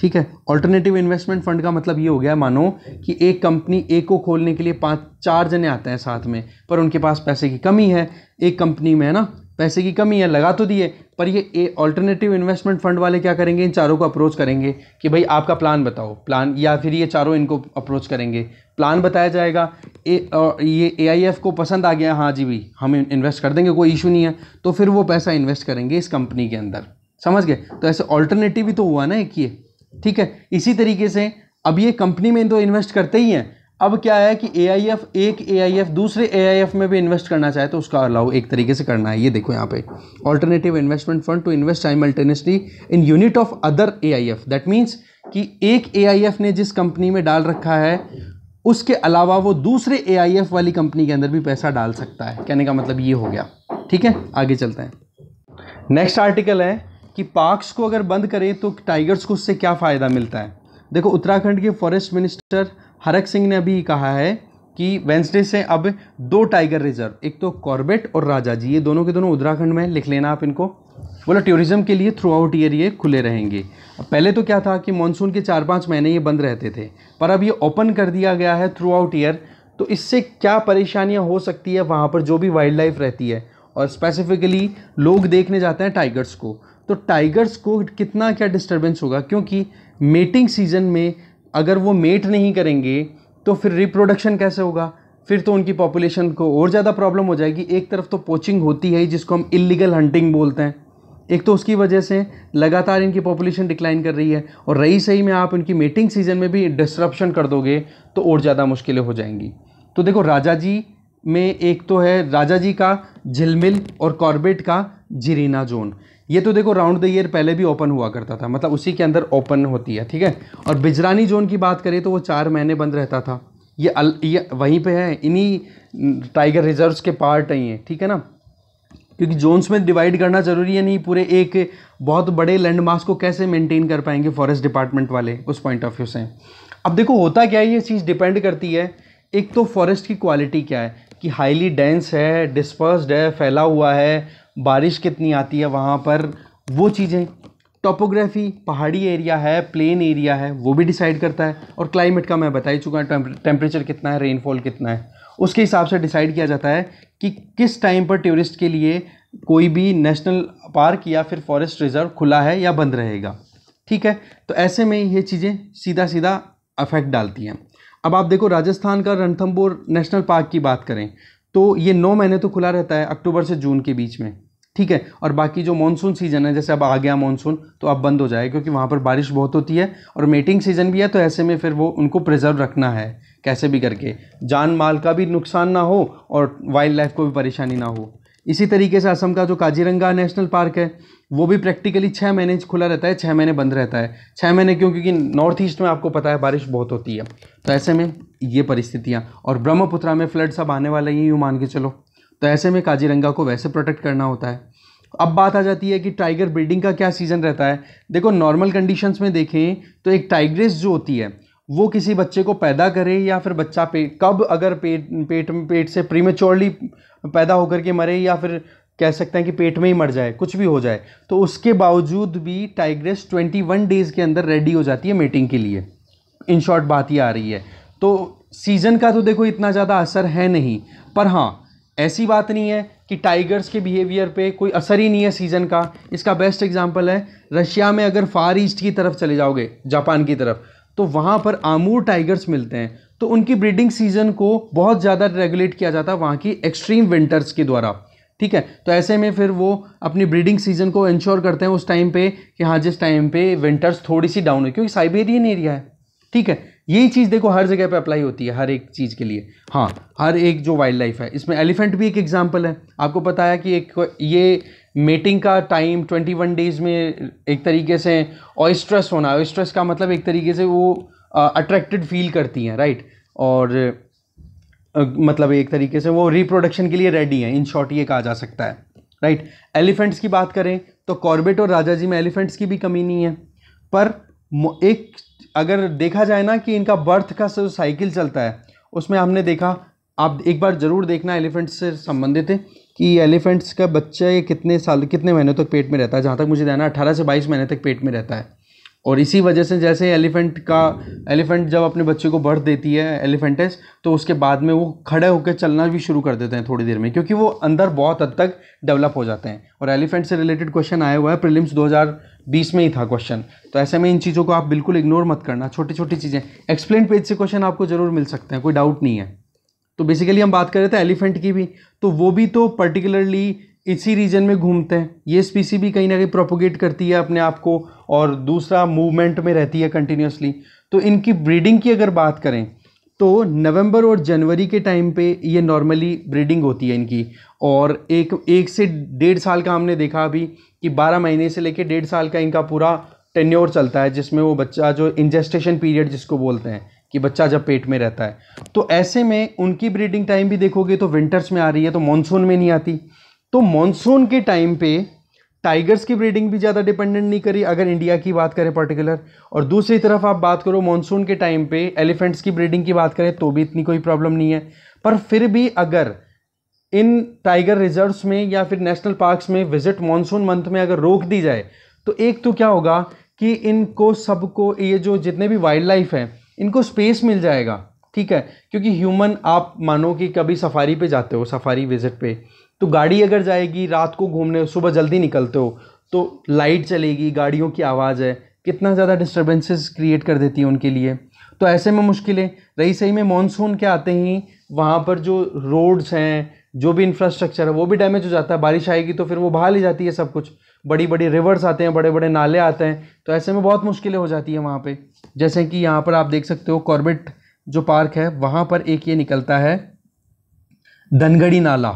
ठीक है ऑल्टरनेटिव इन्वेस्टमेंट फंड का मतलब ये हो गया मानो कि एक कंपनी ए को खोलने के लिए पांच चार जने आते हैं साथ में पर उनके पास पैसे की कमी है एक कंपनी में है ना पैसे की कमी है लगा तो दिए पर ये ए ऑल्टरनेटिव इन्वेस्टमेंट फंड वाले क्या करेंगे इन चारों को अप्रोच करेंगे कि भाई आपका प्लान बताओ प्लान या फिर ये चारों इनको अप्रोच करेंगे प्लान बताया जाएगा ए ये ए को पसंद आ गया हाँ जी भी हम इन्वेस्ट कर देंगे कोई इशू नहीं है तो फिर वो पैसा इन्वेस्ट करेंगे इस कंपनी के अंदर समझ गए तो ऐसे ऑल्टरनेटिव भी तो हुआ ना एक ये ठीक है इसी तरीके से अब ये कंपनी में तो इन्वेस्ट करते ही हैं अब क्या है कि ए एक ए दूसरे ए में भी इन्वेस्ट करना चाहे तो उसका अलाउ एक तरीके से करना है ये देखो यहाँ पे alternative investment fund to invest simultaneously in unit of other A that means कि एक ए ने जिस कंपनी में डाल रखा है उसके अलावा वो दूसरे ए वाली कंपनी के अंदर भी पैसा डाल सकता है कहने का मतलब ये हो गया ठीक है आगे चलते हैं नेक्स्ट आर्टिकल है कि पार्क्स को अगर बंद करें तो टाइगर्स को उससे क्या फ़ायदा मिलता है देखो उत्तराखंड के फॉरेस्ट मिनिस्टर हरक सिंह ने अभी कहा है कि वेंसडे से अब दो टाइगर रिजर्व एक तो कॉर्बेट और राजा जी ये दोनों के दोनों उत्तराखंड में लिख लेना आप इनको बोला टूरिज़म के लिए थ्रू आउट ईयर ये खुले रहेंगे पहले तो क्या था कि मानसून के चार पाँच महीने ये बंद रहते थे पर अब ये ओपन कर दिया गया है थ्रू आउट ईयर तो इससे क्या परेशानियाँ हो सकती है वहाँ पर जो भी वाइल्ड लाइफ रहती है और स्पेसिफिकली लोग देखने जाते हैं टाइगर्स को तो टाइगर्स को कितना क्या डिस्टर्बेंस होगा क्योंकि मेटिंग सीज़न में अगर वो मेट नहीं करेंगे तो फिर रिप्रोडक्शन कैसे होगा फिर तो उनकी पॉपुलेशन को और ज़्यादा प्रॉब्लम हो जाएगी एक तरफ तो पोचिंग होती है जिसको हम इलीगल हंटिंग बोलते हैं एक तो उसकी वजह से लगातार इनकी पॉपुलेशन डिक्लाइन कर रही है और रही सही में आप इनकी मेटिंग सीजन में भी डिस्ट्रप्शन कर दोगे तो और ज़्यादा मुश्किलें हो जाएंगी तो देखो राजा जी में एक तो है राजा जी का झिलमिल और कॉर्बेट का जिरीना जोन ये तो देखो राउंड द ईयर पहले भी ओपन हुआ करता था मतलब उसी के अंदर ओपन होती है ठीक है और बिजरानी जोन की बात करें तो वो चार महीने बंद रहता था ये अल ये वहीं पे है इन्हीं टाइगर रिजर्व्स के पार्ट ही हैं ठीक है ना क्योंकि जोन्स में डिवाइड करना ज़रूरी है नहीं पूरे एक बहुत बड़े मार्क्स को कैसे मेंटेन कर पाएंगे फॉरेस्ट डिपार्टमेंट वाले उस पॉइंट ऑफ व्यू से अब देखो होता क्या है ये चीज़ डिपेंड करती है एक तो फॉरेस्ट की क्वालिटी क्या है कि हाईली डेंस है डिस्पर्सड है फैला हुआ है बारिश कितनी आती है वहाँ पर वो चीज़ें टोपोग्राफी पहाड़ी एरिया है प्लेन एरिया है वो भी डिसाइड करता है और क्लाइमेट का मैं बता ही चुका हूँ टेम्परेचर कितना है रेनफॉल कितना है उसके हिसाब से डिसाइड किया जाता है कि किस टाइम पर टूरिस्ट के लिए कोई भी नेशनल पार्क या फिर फॉरेस्ट रिजर्व खुला है या बंद रहेगा ठीक है तो ऐसे में ये चीज़ें सीधा सीधा अफेक्ट डालती हैं अब आप देखो राजस्थान का रणथम्बोर नेशनल पार्क की बात करें तो ये नौ महीने तो खुला रहता है अक्टूबर से जून के बीच में ठीक है और बाकी जो मानसून सीज़न है जैसे अब आ गया मानसून तो अब बंद हो जाएगा क्योंकि वहाँ पर बारिश बहुत होती है और मेटिंग सीज़न भी है तो ऐसे में फिर वो उनको प्रिजर्व रखना है कैसे भी करके जान माल का भी नुकसान ना हो और वाइल्ड लाइफ को भी परेशानी ना हो इसी तरीके से असम का जो काजीरंगा नेशनल पार्क है वो भी प्रैक्टिकली छः महीने खुला रहता है छः महीने बंद रहता है छः महीने क्यों क्योंकि नॉर्थ ईस्ट में आपको पता है बारिश बहुत होती है तो ऐसे में ये परिस्थितियाँ और ब्रह्मपुत्रा में फ्लड सब आने वाला ही यूँ मान के चलो तो ऐसे में काजीरंगा को वैसे प्रोटेक्ट करना होता है अब बात आ जाती है कि टाइगर ब्रीडिंग का क्या सीज़न रहता है देखो नॉर्मल कंडीशंस में देखें तो एक टाइग्रेस जो होती है वो किसी बच्चे को पैदा करे या फिर बच्चा पेट कब अगर पेट पेट पेट से प्रीमेच्योरली पैदा होकर के मरे या फिर कह सकते हैं कि पेट में ही मर जाए कुछ भी हो जाए तो उसके बावजूद भी टाइग्रेस 21 डेज़ के अंदर रेडी हो जाती है मेटिंग के लिए इन शॉर्ट बात ही आ रही है तो सीज़न का तो देखो इतना ज़्यादा असर है नहीं पर हाँ ऐसी बात नहीं है कि टाइगर्स के बिहेवियर पे कोई असर ही नहीं है सीज़न का इसका बेस्ट एग्जांपल है रशिया में अगर फार ईस्ट की तरफ चले जाओगे जापान की तरफ तो वहाँ पर आमूर टाइगर्स मिलते हैं तो उनकी ब्रीडिंग सीजन को बहुत ज़्यादा रेगुलेट किया जाता है वहाँ की एक्सट्रीम विंटर्स के द्वारा ठीक है तो ऐसे में फिर वो अपनी ब्रीडिंग सीजन को इंश्योर करते हैं उस टाइम पे कि हाँ जिस टाइम पे विंटर्स थोड़ी सी डाउन है क्योंकि साइबेरियन एरिया है ठीक है यही चीज़ देखो हर जगह पे अप्लाई होती है हर एक चीज़ के लिए हाँ हर एक जो वाइल्ड लाइफ है इसमें एलिफेंट भी एक एग्जाम्पल है आपको पता है कि एक ये मेटिंग का टाइम ट्वेंटी वन डेज़ में एक तरीके से ऑयस्ट्रस होना ऑयस्ट्रस का मतलब एक तरीके से वो अट्रैक्टेड फील करती हैं राइट और मतलब एक तरीके से वो रिप्रोडक्शन के लिए रेडी हैं इन शॉर्ट ये कहा जा सकता है राइट एलिफेंट्स की बात करें तो कॉर्बेट और राजा जी में एलिफेंट्स की भी कमी नहीं है पर एक अगर देखा जाए ना कि इनका बर्थ का जो साइकिल चलता है उसमें हमने देखा आप एक बार ज़रूर देखना एलिफेंट्स से संबंधित है कि एलिफेंट्स का बच्चा ये कितने साल कितने महीनों तक तो पेट में रहता है जहाँ तक मुझे जाना अठारह से बाईस महीने तक पेट में रहता है और इसी वजह से जैसे एलिफेंट का एलिफेंट जब अपने बच्चे को बर्थ देती है एलिफेंटेस तो उसके बाद में वो खड़े होकर चलना भी शुरू कर देते हैं थोड़ी देर में क्योंकि वो अंदर बहुत हद तक डेवलप हो जाते हैं और एलिफेंट से रिलेटेड क्वेश्चन आया हुआ है प्रिलिम्स 2020 में ही था क्वेश्चन तो ऐसे में इन चीज़ों को आप बिल्कुल इग्नोर मत करना छोटी छोटी चीज़ें एक्सप्लेन पेज से क्वेश्चन आपको ज़रूर मिल सकते हैं कोई डाउट नहीं है तो बेसिकली हम बात कर रहे थे एलिफेंट की भी तो वो भी तो पर्टिकुलरली इसी रीजन में घूमते हैं ये स्पीसी भी कहीं ना कहीं प्रोपोगेट करती है अपने आप को और दूसरा मूवमेंट में रहती है कंटिन्यूसली तो इनकी ब्रीडिंग की अगर बात करें तो नवंबर और जनवरी के टाइम पे ये नॉर्मली ब्रीडिंग होती है इनकी और एक एक से डेढ़ साल का हमने देखा अभी कि बारह महीने से लेकर डेढ़ साल का इनका पूरा टेन्योर चलता है जिसमें वो बच्चा जो इंजेस्टेशन पीरियड जिसको बोलते हैं कि बच्चा जब पेट में रहता है तो ऐसे में उनकी ब्रीडिंग टाइम भी देखोगे तो विंटर्स में आ रही है तो मानसून में नहीं आती तो मानसून के टाइम पे टाइगर्स की ब्रीडिंग भी ज़्यादा डिपेंडेंट नहीं करी अगर इंडिया की बात करें पर्टिकुलर और दूसरी तरफ आप बात करो मानसून के टाइम पे एलिफेंट्स की ब्रीडिंग की बात करें तो भी इतनी कोई प्रॉब्लम नहीं है पर फिर भी अगर इन टाइगर रिजर्व्स में या फिर नेशनल पार्क्स में विजिट मानसून मंथ में अगर रोक दी जाए तो एक तो क्या होगा कि इनको सबको ये जो जितने भी वाइल्ड लाइफ हैं इनको स्पेस मिल जाएगा ठीक है क्योंकि ह्यूमन आप मानो कि कभी सफारी पे जाते हो सफारी विजिट पे तो गाड़ी अगर जाएगी रात को घूमने सुबह जल्दी निकलते हो तो लाइट चलेगी गाड़ियों की आवाज़ है कितना ज़्यादा डिस्टर्बेंसेस क्रिएट कर देती है उनके लिए तो ऐसे में मुश्किलें रही सही में मानसून के आते ही वहाँ पर जो रोड्स हैं जो भी इंफ्रास्ट्रक्चर है वो भी डैमेज हो जाता है बारिश आएगी तो फिर वो बहा ली जाती है सब कुछ बड़ी बड़ी रिवर्स आते हैं बड़े बड़े नाले आते हैं तो ऐसे में बहुत मुश्किलें हो जाती है वहाँ पर जैसे कि यहाँ पर आप देख सकते हो कॉर्बेट जो पार्क है वहाँ पर एक ये निकलता है धनगढ़ी नाला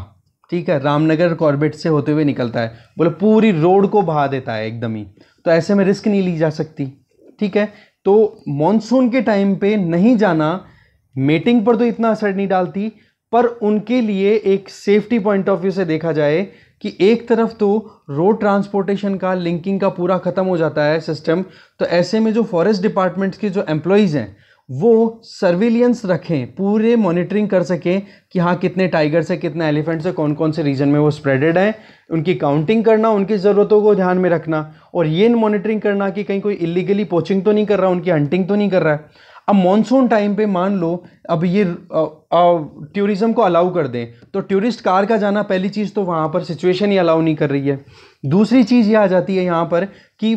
ठीक है रामनगर कॉर्बेट से होते हुए निकलता है बोले पूरी रोड को बहा देता है एकदम ही तो ऐसे में रिस्क नहीं ली जा सकती ठीक है तो मॉनसून के टाइम पे नहीं जाना मेटिंग पर तो इतना असर नहीं डालती पर उनके लिए एक सेफ्टी पॉइंट ऑफ व्यू से देखा जाए कि एक तरफ तो रोड ट्रांसपोर्टेशन का लिंकिंग का पूरा ख़त्म हो जाता है सिस्टम तो ऐसे में जो फॉरेस्ट डिपार्टमेंट्स के जो एम्प्लॉयज़ हैं वो सर्विलियंस रखें पूरे मॉनिटरिंग कर सकें कि हाँ कितने टाइगर्स हैं कितने एलिफेंट्स हैं कौन कौन से रीजन में वो स्प्रेडेड हैं उनकी काउंटिंग करना उनकी ज़रूरतों को ध्यान में रखना और ये मॉनिटरिंग करना कि कहीं कोई इलीगली पोचिंग तो नहीं कर रहा उनकी हंटिंग तो नहीं कर रहा है अब मॉनसून टाइम पे मान लो अब ये टूरिज़्म को अलाउ कर दें तो टूरिस्ट कार का जाना पहली चीज़ तो वहाँ पर सिचुएशन ही अलाउ नहीं कर रही है दूसरी चीज़ ये आ जाती है यहाँ पर कि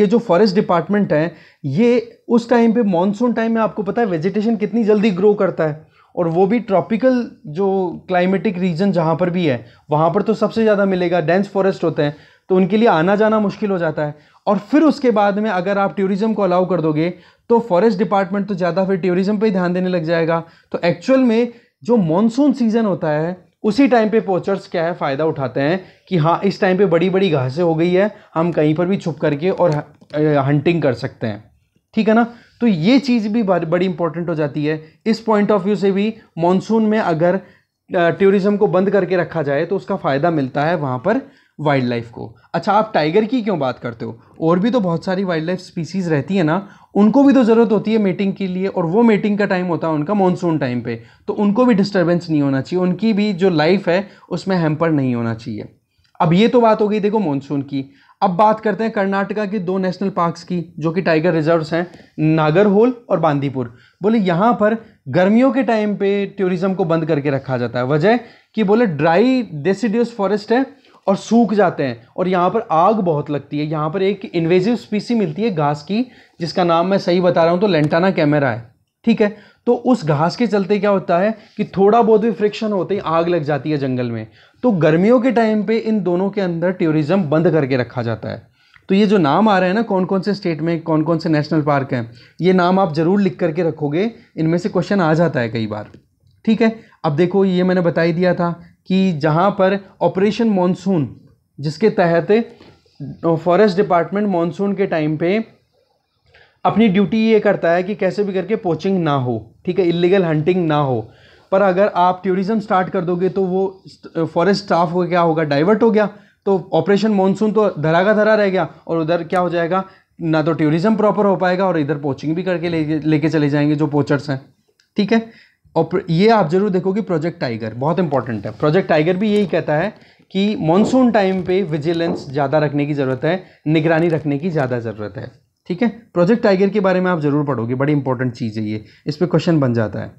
ये जो फॉरेस्ट डिपार्टमेंट है ये उस टाइम पे मॉनसून टाइम में आपको पता है वेजिटेशन कितनी जल्दी ग्रो करता है और वो भी ट्रॉपिकल जो क्लाइमेटिक रीजन जहाँ पर भी है वहाँ पर तो सबसे ज़्यादा मिलेगा डेंस फॉरेस्ट होते हैं तो उनके लिए आना जाना मुश्किल हो जाता है और फिर उसके बाद में अगर आप टूरिज़्म को अलाउ कर दोगे तो फॉरेस्ट डिपार्टमेंट तो ज़्यादा फिर टूरिज़्म पे ध्यान देने लग जाएगा तो एक्चुअल में जो मॉनसून सीज़न होता है उसी टाइम पे पोचर्स क्या है फ़ायदा उठाते हैं कि हाँ इस टाइम पे बड़ी बड़ी घासें हो गई है हम कहीं पर भी छुप करके और हंटिंग कर सकते हैं ठीक है ना तो ये चीज़ भी बड़ी इंपॉर्टेंट हो जाती है इस पॉइंट ऑफ व्यू से भी मानसून में अगर टूरिज़्म को बंद करके रखा जाए तो उसका फ़ायदा मिलता है वहाँ पर वाइल्ड लाइफ को अच्छा आप टाइगर की क्यों बात करते हो और भी तो बहुत सारी वाइल्ड लाइफ स्पीसीज़ रहती है ना उनको भी तो ज़रूरत होती है मेटिंग के लिए और वो मेटिंग का टाइम होता है उनका मानसून टाइम पे तो उनको भी डिस्टर्बेंस नहीं होना चाहिए उनकी भी जो लाइफ है उसमें हेम्पर नहीं होना चाहिए अब ये तो बात हो गई देखो मानसून की अब बात करते हैं कर्नाटका के दो नेशनल पार्क्स की जो कि टाइगर रिजर्व्स हैं नागरहोल और बांदीपुर बोले यहाँ पर गर्मियों के टाइम पे टूरिज़्म को बंद करके रखा जाता है वजह कि बोले ड्राई डेसिडियस फॉरेस्ट है और सूख जाते हैं और यहाँ पर आग बहुत लगती है यहाँ पर एक इन्वेजिव स्पीसी मिलती है घास की जिसका नाम मैं सही बता रहा हूँ तो लेंटाना कैमरा है ठीक है तो उस घास के चलते क्या होता है कि थोड़ा बहुत भी फ्रिक्शन होते ही आग लग जाती है जंगल में तो गर्मियों के टाइम पे इन दोनों के अंदर टूरिज़्म बंद करके रखा जाता है तो ये जो नाम आ रहे हैं ना कौन कौन से स्टेट में कौन कौन से नेशनल पार्क हैं ये नाम आप ज़रूर लिख करके रखोगे इनमें से क्वेश्चन आ जाता है कई बार ठीक है अब देखो ये मैंने बता ही दिया था कि जहाँ पर ऑपरेशन मानसून जिसके तहत फॉरेस्ट डिपार्टमेंट मानसून के टाइम पे अपनी ड्यूटी ये करता है कि कैसे भी करके पोचिंग ना हो ठीक है इलीगल हंटिंग ना हो पर अगर आप टूरिज़म स्टार्ट कर दोगे तो वो फॉरेस्ट स्टाफ हो क्या होगा डाइवर्ट हो गया तो ऑपरेशन मानसून तो धरा का धरा रह गया और उधर क्या हो जाएगा ना तो टूरिज़म प्रॉपर हो पाएगा और इधर पोचिंग भी करके ले लेके चले जाएंगे जो पोचर्स हैं ठीक है और ये आप ज़रूर देखो कि प्रोजेक्ट टाइगर बहुत इंपॉर्टेंट है प्रोजेक्ट टाइगर भी यही कहता है कि मॉनसून टाइम पे विजिलेंस ज़्यादा रखने की ज़रूरत है निगरानी रखने की ज़्यादा ज़रूरत है ठीक है प्रोजेक्ट टाइगर के बारे में आप ज़रूर पढ़ोगे बड़ी इंपॉर्टेंट चीज़ है ये इस पर क्वेश्चन बन जाता है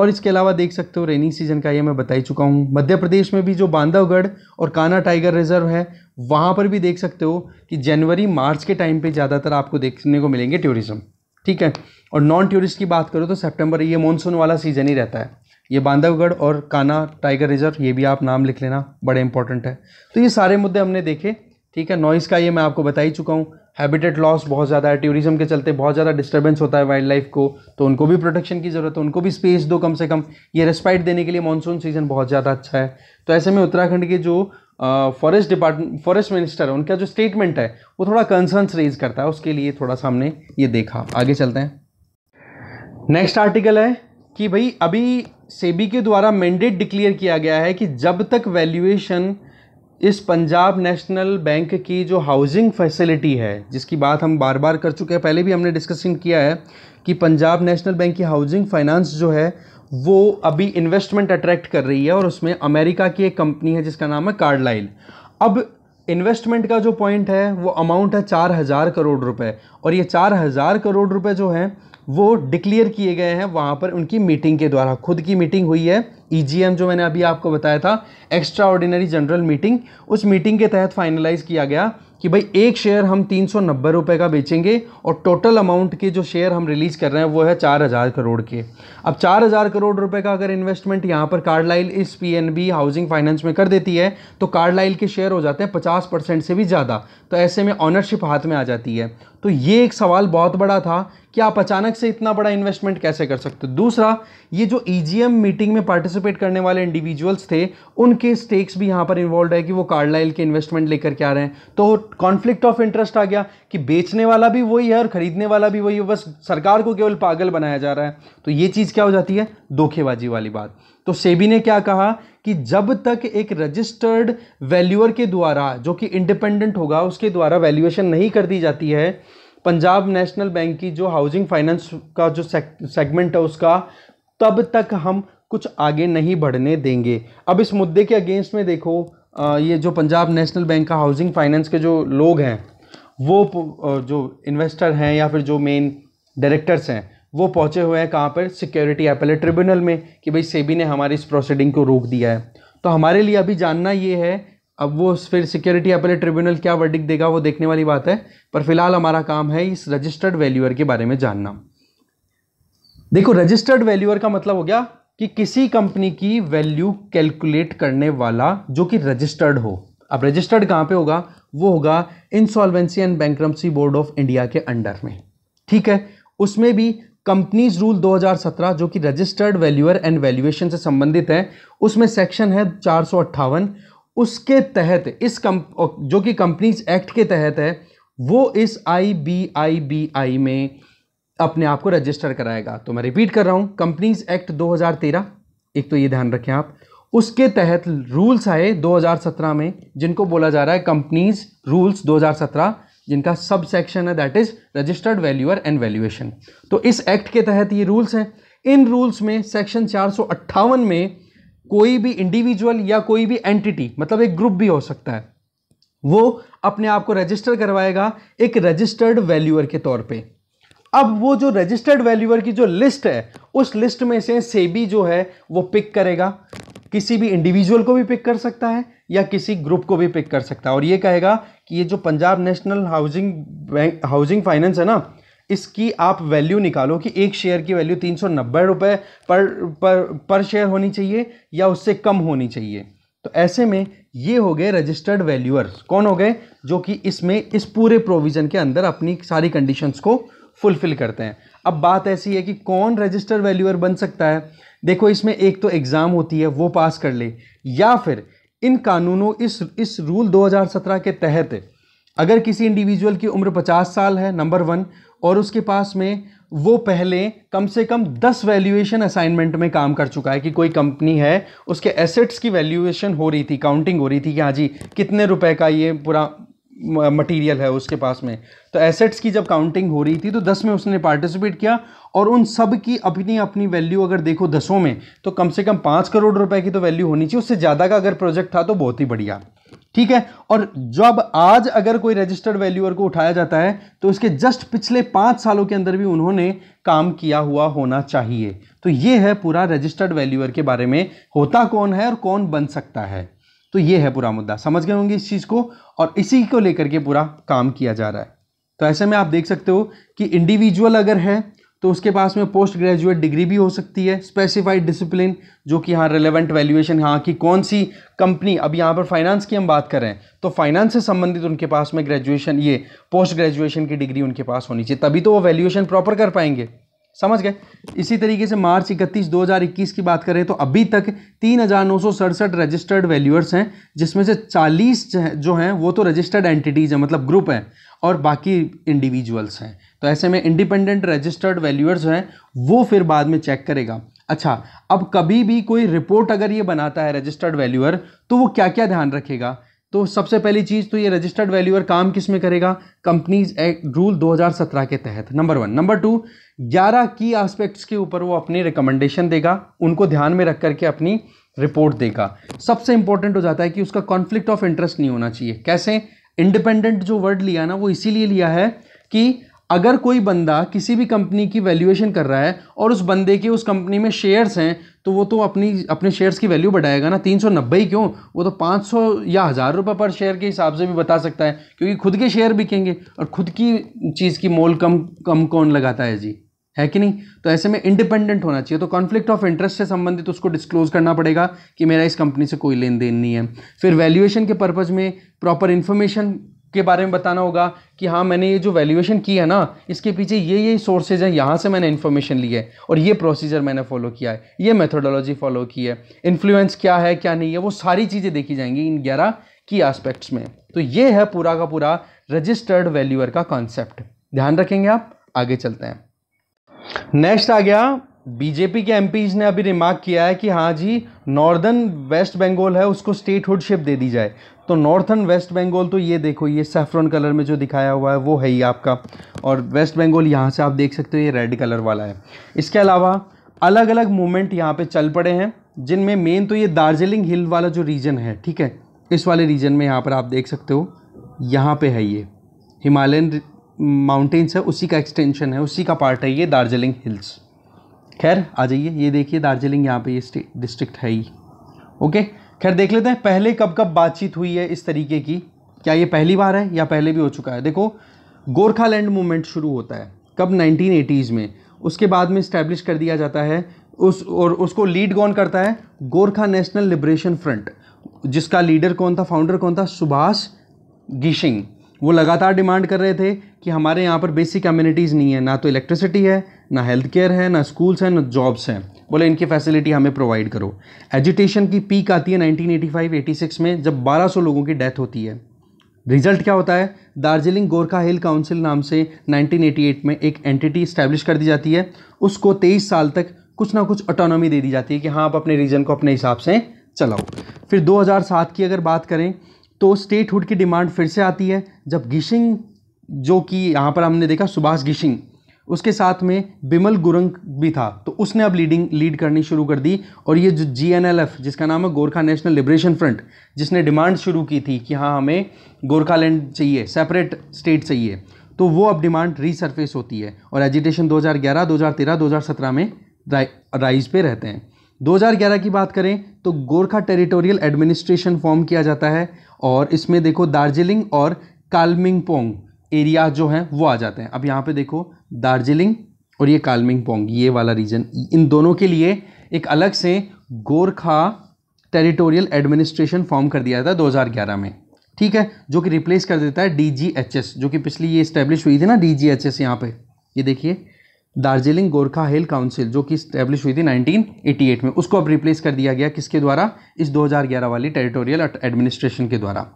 और इसके अलावा देख सकते हो रेनी सीजन का ये मैं बता ही चुका हूँ मध्य प्रदेश में भी जो बांधवगढ़ और काना टाइगर रिजर्व है वहाँ पर भी देख सकते हो कि जनवरी मार्च के टाइम पर ज़्यादातर आपको देखने को मिलेंगे टूरिज़्म ठीक है और नॉन टूरिस्ट की बात करो तो सेप्टेम्बर ये मानसून वाला सीज़न ही रहता है ये बांधवगढ़ और काना टाइगर रिजर्व ये भी आप नाम लिख लेना बड़े इंपॉर्टेंट है तो ये सारे मुद्दे हमने देखे ठीक है नॉइज़ का ये मैं आपको बता ही चुका हूँ हैबिटेट लॉस बहुत ज़्यादा है टूरिज्म के चलते बहुत ज़्यादा डिस्टर्बेंस होता है वाइल्ड लाइफ को तो उनको भी प्रोटेक्शन की ज़रूरत है उनको भी स्पेस दो कम से कम ये रेस्पाइट देने के लिए मानसून सीज़न बहुत ज़्यादा अच्छा है तो ऐसे में उत्तराखंड के जो फॉरेस्ट डिपार्टमेंट फॉरेस्ट मिनिस्टर है उनका जो स्टेटमेंट है वो थोड़ा कंसर्न्स रेज करता है उसके लिए थोड़ा सा हमने ये देखा आगे चलते हैं नेक्स्ट आर्टिकल है कि भाई अभी सेबी के द्वारा मैंडेट डिक्लेयर किया गया है कि जब तक वैल्यूएशन इस पंजाब नेशनल बैंक की जो हाउसिंग फैसिलिटी है जिसकी बात हम बार बार कर चुके हैं पहले भी हमने डिस्कशन किया है कि पंजाब नेशनल बैंक की हाउसिंग फाइनेंस जो है वो अभी इन्वेस्टमेंट अट्रैक्ट कर रही है और उसमें अमेरिका की एक कंपनी है जिसका नाम है कार्डलाइन अब इन्वेस्टमेंट का जो पॉइंट है वो अमाउंट है चार हज़ार करोड़ रुपए और ये चार हज़ार करोड़ रुपए जो हैं वो डिक्लेयर किए गए हैं वहाँ पर उनकी मीटिंग के द्वारा खुद की मीटिंग हुई है ई e जो मैंने अभी आपको बताया था एक्स्ट्रा ऑर्डिनरी जनरल मीटिंग उस मीटिंग के तहत फाइनलाइज किया गया कि भाई एक शेयर हम तीन सौ नब्बे रुपये का बेचेंगे और टोटल अमाउंट के जो शेयर हम रिलीज़ कर रहे हैं वो है चार हज़ार करोड़ के अब चार हज़ार करोड़ रुपए का अगर इन्वेस्टमेंट यहाँ पर कार्डलाइल इस पीएनबी हाउसिंग फाइनेंस में कर देती है तो कार्डलाइल के शेयर हो जाते हैं पचास परसेंट से भी ज़्यादा तो ऐसे में ऑनरशिप हाथ में आ जाती है तो ये एक सवाल बहुत बड़ा था कि आप अचानक से इतना बड़ा इन्वेस्टमेंट कैसे कर सकते हो दूसरा ये जो ई e मीटिंग में पार्टिसिपेट करने वाले इंडिविजुअल्स थे उनके स्टेक्स भी यहाँ पर इन्वॉल्व है कि वो कार्डलाइल के इन्वेस्टमेंट लेकर के आ रहे हैं तो कॉन्फ्लिक्ट ऑफ इंटरेस्ट आ गया कि बेचने वाला भी वही है और ख़रीदने वाला भी वही है बस सरकार को केवल पागल बनाया जा रहा है तो ये चीज़ क्या हो जाती है धोखेबाजी वाली बात तो सेबी ने क्या कहा कि जब तक एक रजिस्टर्ड वैल्यूअर के द्वारा जो कि इंडिपेंडेंट होगा उसके द्वारा वैल्यूएशन नहीं कर दी जाती है पंजाब नेशनल बैंक की जो हाउसिंग फाइनेंस का जो सेगमेंट है उसका तब तक हम कुछ आगे नहीं बढ़ने देंगे अब इस मुद्दे के अगेंस्ट में देखो ये जो पंजाब नेशनल बैंक का हाउसिंग फाइनेंस के जो लोग हैं वो जो इन्वेस्टर हैं या फिर जो मेन डायरेक्टर्स हैं वो पहुँचे हुए हैं कहाँ पर सिक्योरिटी अपीलेट ट्रिब्यूनल में कि भाई सेबी ने हमारी इस प्रोसीडिंग को रोक दिया है तो हमारे लिए अभी जानना ये है अब वो फिर सिक्योरिटी अपीलेट ट्रिब्यूनल क्या वर्डिक देगा वो देखने वाली बात है पर फिलहाल हमारा काम है इस रजिस्टर्ड वैल्यूअर के बारे में जानना देखो रजिस्टर्ड वैल्यूअर का मतलब हो गया कि किसी कंपनी की वैल्यू कैलकुलेट करने वाला जो कि रजिस्टर्ड हो अब रजिस्टर्ड कहाँ पे होगा वो होगा insolvency and bankruptcy board of India के अंडर में ठीक है उसमें भी कंपनीज रूल 2017 जो कि रजिस्टर्ड वैल्यूअर एंड वैल्यूएशन से संबंधित है उसमें सेक्शन है चार उसके तहत इस कम जो कि कंपनीज एक्ट के तहत है वो इस आई बी आई बी आई में अपने आप को रजिस्टर कराएगा तो मैं रिपीट कर रहा हूँ कंपनीज एक्ट 2013 एक तो ये ध्यान रखें आप उसके तहत रूल्स आए 2017 में जिनको बोला जा रहा है कंपनीज रूल्स 2017 जिनका सब सेक्शन है that is registered valuer and valuation तो इस एक्ट के तहत ये रूल्स हैं इन रूल्स में सेक्शन चार में कोई भी इंडिविजुअल या कोई भी एंटिटी मतलब एक ग्रुप भी हो सकता है वो अपने आप को रजिस्टर करवाएगा एक रजिस्टर्ड वैल्यूअर के तौर पे अब वो जो रजिस्टर्ड वैल्यूअर की जो लिस्ट है उस लिस्ट में से सेबी जो है वो पिक करेगा किसी भी इंडिविजुअल को भी पिक कर सकता है या किसी ग्रुप को भी पिक कर सकता है और ये कहेगा कि ये जो Punjab national housing bank housing finance है ना इसकी आप वैल्यू निकालो कि एक शेयर की वैल्यू तीन सौ नब्बे रुपये पर पर पर शेयर होनी चाहिए या उससे कम होनी चाहिए तो ऐसे में ये हो गए रजिस्टर्ड वैल्यूअर्स कौन हो गए जो कि इसमें इस पूरे प्रोविज़न के अंदर अपनी सारी कंडीशंस को फुलफिल करते हैं अब बात ऐसी है कि कौन रजिस्टर्ड वैल्यूअर बन सकता है देखो इसमें एक तो एग्ज़ाम होती है वो पास कर ले या फिर इन कानूनों इस इस रूल 2017 के तहत अगर किसी इंडिविजुअल की उम्र 50 साल है नंबर वन और उसके पास में वो पहले कम से कम 10 वैल्यूएशन असाइनमेंट में काम कर चुका है कि कोई कंपनी है उसके एसेट्स की वैल्यूएशन हो रही थी काउंटिंग हो रही थी कि हाँ जी कितने रुपए का ये पूरा मटेरियल है उसके पास में तो एसेट्स की जब काउंटिंग हो रही थी तो दस में उसने पार्टिसिपेट किया और उन सब की अपनी अपनी वैल्यू अगर देखो दसों में तो कम से कम पाँच करोड़ रुपए की तो वैल्यू होनी चाहिए उससे ज़्यादा का अगर प्रोजेक्ट था तो बहुत ही बढ़िया ठीक है और जब आज अगर कोई रजिस्टर्ड वैल्यूअर को उठाया जाता है तो उसके जस्ट पिछले पाँच सालों के अंदर भी उन्होंने काम किया हुआ होना चाहिए तो ये है पूरा रजिस्टर्ड वैल्यूअर के बारे में होता कौन है और कौन बन सकता है तो ये है पूरा मुद्दा समझ गए होंगे इस चीज़ को और इसी को लेकर के पूरा काम किया जा रहा है तो ऐसे में आप देख सकते हो कि इंडिविजुअल अगर है तो उसके पास में पोस्ट ग्रेजुएट डिग्री भी हो सकती है स्पेसिफाइड डिसिप्लिन जो कि यहाँ रिलेवेंट वैल्यूएशन यहाँ की कौन सी कंपनी अब यहाँ पर फाइनेंस की हम बात कर रहे हैं तो फाइनेंस से संबंधित उनके पास में ग्रेजुएशन ये पोस्ट ग्रेजुएशन की डिग्री उनके पास होनी चाहिए तभी तो वो वैल्यूएशन प्रॉपर कर पाएंगे समझ गए इसी तरीके से मार्च हजार 2021 की बात करें तो अभी तक तीन हज़ार नौ सौ सड़सठ रजिस्टर्ड वैल्यूअर्स हैं जिसमें से 40 जो हैं वो तो रजिस्टर्ड एंटिटीज़ हैं मतलब ग्रुप हैं और बाकी इंडिविजुअल्स हैं तो ऐसे में इंडिपेंडेंट रजिस्टर्ड वैल्यूअर्स हैं वो फिर बाद में चेक करेगा अच्छा अब कभी भी कोई रिपोर्ट अगर ये बनाता है रजिस्टर्ड वैल्यूअर तो वो क्या क्या ध्यान रखेगा तो सबसे पहली चीज़ तो ये रजिस्टर्ड वैल्यूअर काम किस में करेगा कंपनीज एक्ट रूल 2017 के तहत नंबर वन नंबर टू ग्यारह की आस्पेक्ट्स के ऊपर वो अपनी रिकमेंडेशन देगा उनको ध्यान में रख करके अपनी रिपोर्ट देगा सबसे इंपॉर्टेंट हो जाता है कि उसका कॉन्फ्लिक्ट ऑफ इंटरेस्ट नहीं होना चाहिए कैसे इंडिपेंडेंट जो वर्ड लिया ना वो इसीलिए लिया है कि अगर कोई बंदा किसी भी कंपनी की वैल्यूएशन कर रहा है और उस बंदे के उस कंपनी में शेयर्स हैं तो वो तो अपनी अपने शेयर्स की वैल्यू बढ़ाएगा ना तीन सौ नब्बे क्यों वो तो पाँच सौ या हज़ार रुपये पर शेयर के हिसाब से भी बता सकता है क्योंकि खुद के शेयर बिकेंगे और खुद की चीज़ की मोल कम कम कौन लगाता है जी है कि नहीं तो ऐसे में इंडिपेंडेंट होना चाहिए तो कॉन्फ्लिक्ट ऑफ इंटरेस्ट से संबंधित उसको डिस्क्लोज करना पड़ेगा कि मेरा इस कंपनी से कोई लेन देन नहीं है फिर वैल्यूएशन के पर्पज़ में प्रॉपर इन्फॉर्मेशन के बारे में बताना होगा कि हाँ मैंने ये जो वैल्यूएशन की है ना इसके पीछे ये ये सोर्सेज हैं यहाँ से मैंने इन्फॉर्मेशन ली है और ये प्रोसीजर मैंने फॉलो किया है ये मेथोडोलॉजी फॉलो की है इन्फ्लुएंस क्या है क्या नहीं है वो सारी चीज़ें देखी जाएंगी इन ग्यारह की आस्पेक्ट्स में तो ये है पूरा का पूरा रजिस्टर्ड वैल्यूअर का कॉन्सेप्ट ध्यान रखेंगे आप आगे चलते हैं नेक्स्ट आ गया बीजेपी के एमपीज ने अभी रिमार्क किया है कि हाँ जी नॉर्दर्न वेस्ट बंगाल है उसको स्टेटहुडशिप दे दी जाए तो नॉर्थन वेस्ट बंगाल तो ये देखो ये सेफ्रॉन कलर में जो दिखाया हुआ है वो है ही आपका और वेस्ट बंगाल यहाँ से आप देख सकते हो ये रेड कलर वाला है इसके अलावा अलग अलग मूवमेंट यहाँ पर चल पड़े हैं जिनमें मेन तो ये दार्जिलिंग हिल वाला जो रीजन है ठीक है इस वाले रीजन में यहाँ पर आप देख सकते हो यहाँ पर है ये हिमालयन माउंटेन्स है उसी का एक्सटेंशन है उसी का पार्ट है ये दार्जिलिंग हिल्स खैर आ जाइए ये देखिए दार्जिलिंग यहाँ पे ये डिस्ट्रिक्ट है ही ओके खैर देख लेते हैं पहले कब कब बातचीत हुई है इस तरीके की क्या ये पहली बार है या पहले भी हो चुका है देखो गोरखालैंड मूवमेंट शुरू होता है कब नाइनटीन में उसके बाद में इस्टेब्लिश कर दिया जाता है उस और उसको लीड कौन करता है गोरखा नेशनल लिब्रेशन फ्रंट जिसका लीडर कौन था फाउंडर कौन था सुभाष गिशिंग वो लगातार डिमांड कर रहे थे कि हमारे यहाँ पर बेसिक कम्यूनिटीज़ नहीं तो है ना तो इलेक्ट्रिसिटी है ना हेल्थ केयर है ना स्कूल्स हैं ना जॉब्स हैं बोले इनकी फैसिलिटी हमें प्रोवाइड करो एजुटेशन की पीक आती है 1985-86 में जब 1200 लोगों की डेथ होती है रिजल्ट क्या होता है दार्जिलिंग गोरखा हिल काउंसिल नाम से 1988 में एक एंटिटी इस्टेब्लिश कर दी जाती है उसको तेईस साल तक कुछ ना कुछ ऑटोनॉमी दे दी जाती है कि हाँ आप अपने रीजन को अपने हिसाब से चलाओ फिर 2007 की अगर बात करें तो स्टेटहुड की डिमांड फिर से आती है जब गिशिंग जो कि यहाँ पर हमने देखा सुभाष गिशिंग उसके साथ में बिमल गुरंग भी था तो उसने अब लीडिंग लीड करनी शुरू कर दी और ये जो जी जिसका नाम है गोरखा नेशनल लिबरेशन फ्रंट जिसने डिमांड शुरू की थी कि हाँ हमें गोरखालैंड चाहिए सेपरेट स्टेट चाहिए तो वो अब डिमांड रीसरफेस होती है और एजिटेशन 2011, 2013, 2017 में रा, राइज पे रहते हैं 2011 की बात करें तो गोरखा टेरिटोरियल एडमिनिस्ट्रेशन फॉर्म किया जाता है और इसमें देखो दार्जिलिंग और पोंग एरिया जो है वो आ जाते हैं अब यहाँ पे देखो दार्जिलिंग और ये पोंग ये वाला रीजन इन दोनों के लिए एक अलग से गोरखा टेरिटोरियल एडमिनिस्ट्रेशन फॉर्म कर दिया था दो में ठीक है जो कि रिप्लेस कर देता है डी जो कि पिछली ये इस्टेब्लिश हुई थी ना डी जी यहाँ ये देखिए दार्जिलिंग गोरखा हिल काउंसिल जो कि स्टैब्लिश हुई थी 1988 में उसको अब रिप्लेस कर दिया गया किसके द्वारा इस 2011 वाली टेरिटोरियल एडमिनिस्ट्रेशन के द्वारा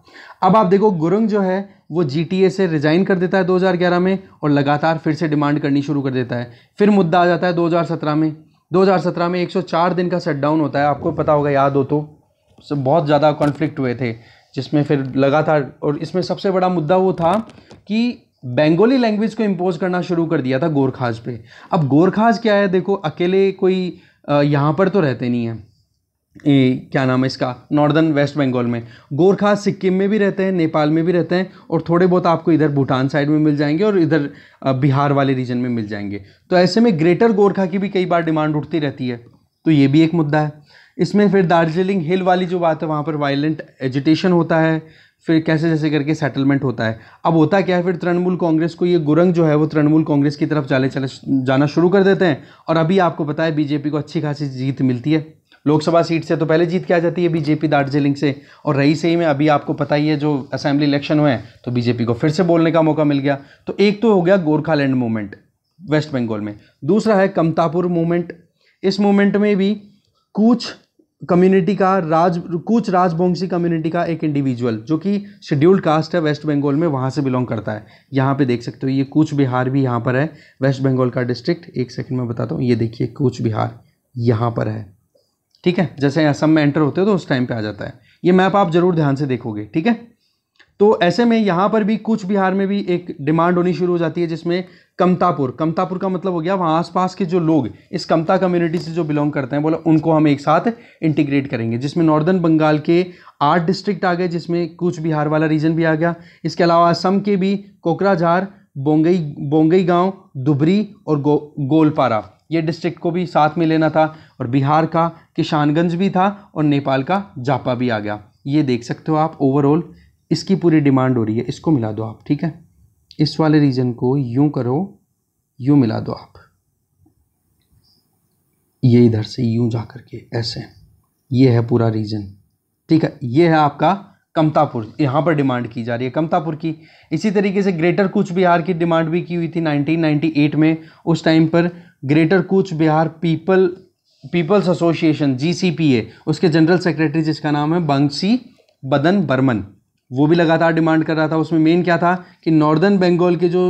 अब आप देखो गुरंग जो है वो जीटीए से रिज़ाइन कर देता है 2011 में और लगातार फिर से डिमांड करनी शुरू कर देता है फिर मुद्दा आ जाता है दो में दो में एक दिन का शटडाउन होता है आपको पता होगा याद हो तो बहुत ज़्यादा कॉन्फ्लिक्ट हुए थे जिसमें फिर लगातार और इसमें सबसे बड़ा मुद्दा वो था कि बेंगोली लैंग्वेज को इम्पोज करना शुरू कर दिया था गोरखाज पे अब गोरखाज क्या है देखो अकेले कोई यहाँ पर तो रहते नहीं है ए, क्या नाम है इसका नॉर्दर्न वेस्ट बंगाल में गोरखा सिक्किम में भी रहते हैं नेपाल में भी रहते हैं और थोड़े बहुत आपको इधर भूटान साइड में मिल जाएंगे और इधर बिहार वाले रीजन में मिल जाएंगे तो ऐसे में ग्रेटर गोरखा की भी कई बार डिमांड उठती रहती है तो ये भी एक मुद्दा है इसमें फिर दार्जिलिंग हिल वाली जो बात है वहाँ पर वायलेंट एजुटेशन होता है फिर कैसे जैसे करके सेटलमेंट होता है अब होता क्या है फिर तृणमूल कांग्रेस को ये गुरंग जो है वो तृणमूल कांग्रेस की तरफ चले चले जाना शुरू कर देते हैं और अभी आपको पता है बीजेपी को अच्छी खासी जीत मिलती है लोकसभा सीट से तो पहले जीत के आ जाती है बीजेपी दार्जिलिंग से और रही सही में अभी आपको पता ही है जो असेंबली इलेक्शन हुए हैं तो बीजेपी को फिर से बोलने का मौका मिल गया तो एक तो हो गया गोरखालैंड मूवमेंट वेस्ट बंगाल में दूसरा है कमतापुर मूवमेंट इस मूवमेंट में भी कुछ कम्युनिटी का राज कूच राजवंशी कम्युनिटी का एक इंडिविजुअल जो कि शेड्यूल्ड कास्ट है वेस्ट बंगाल में वहाँ से बिलोंग करता है यहाँ पे देख सकते हो ये कुछ बिहार भी यहाँ पर है वेस्ट बंगाल का डिस्ट्रिक्ट एक सेकंड में बताता हूँ ये देखिए कूच बिहार यहाँ पर है ठीक है जैसे असम में एंटर होते हो तो उस टाइम पर आ जाता है ये मैप आप ज़रूर ध्यान से देखोगे ठीक है तो ऐसे में यहाँ पर भी कुछ बिहार में भी एक डिमांड होनी शुरू हो जाती है जिसमें कमतापुर कमतापुर का मतलब हो गया वहाँ आसपास के जो लोग इस कमता कम्युनिटी से जो बिलोंग करते हैं बोला उनको हम एक साथ इंटीग्रेट करेंगे जिसमें नॉर्दर्न बंगाल के आठ डिस्ट्रिक्ट आ गए जिसमें कुछ बिहार वाला रीजन भी आ गया इसके अलावा असम के भी कोकराझार बोंगई बोंगई गाँव दुबरी और गो गोलपारा ये डिस्ट्रिक्ट को भी साथ में लेना था और बिहार का किशानगंज भी था और नेपाल का जापा भी आ गया ये देख सकते हो आप ओवरऑल इसकी पूरी डिमांड हो रही है इसको मिला दो आप ठीक है इस वाले रीजन को यूं करो यूं मिला दो आप ये इधर से यूं जा करके ऐसे ये है पूरा रीजन ठीक है ये है आपका कमतापुर यहाँ पर डिमांड की जा रही है कमतापुर की इसी तरीके से ग्रेटर कूच बिहार की डिमांड भी की हुई थी 1998 में उस टाइम पर greater Cooch Behar people peoples association GCPA उसके जनरल सेक्रेटरी जिसका नाम है बंसी बदन बर्मन वो भी लगातार डिमांड कर रहा था उसमें मेन क्या था कि नॉर्दर्न बंगाल के जो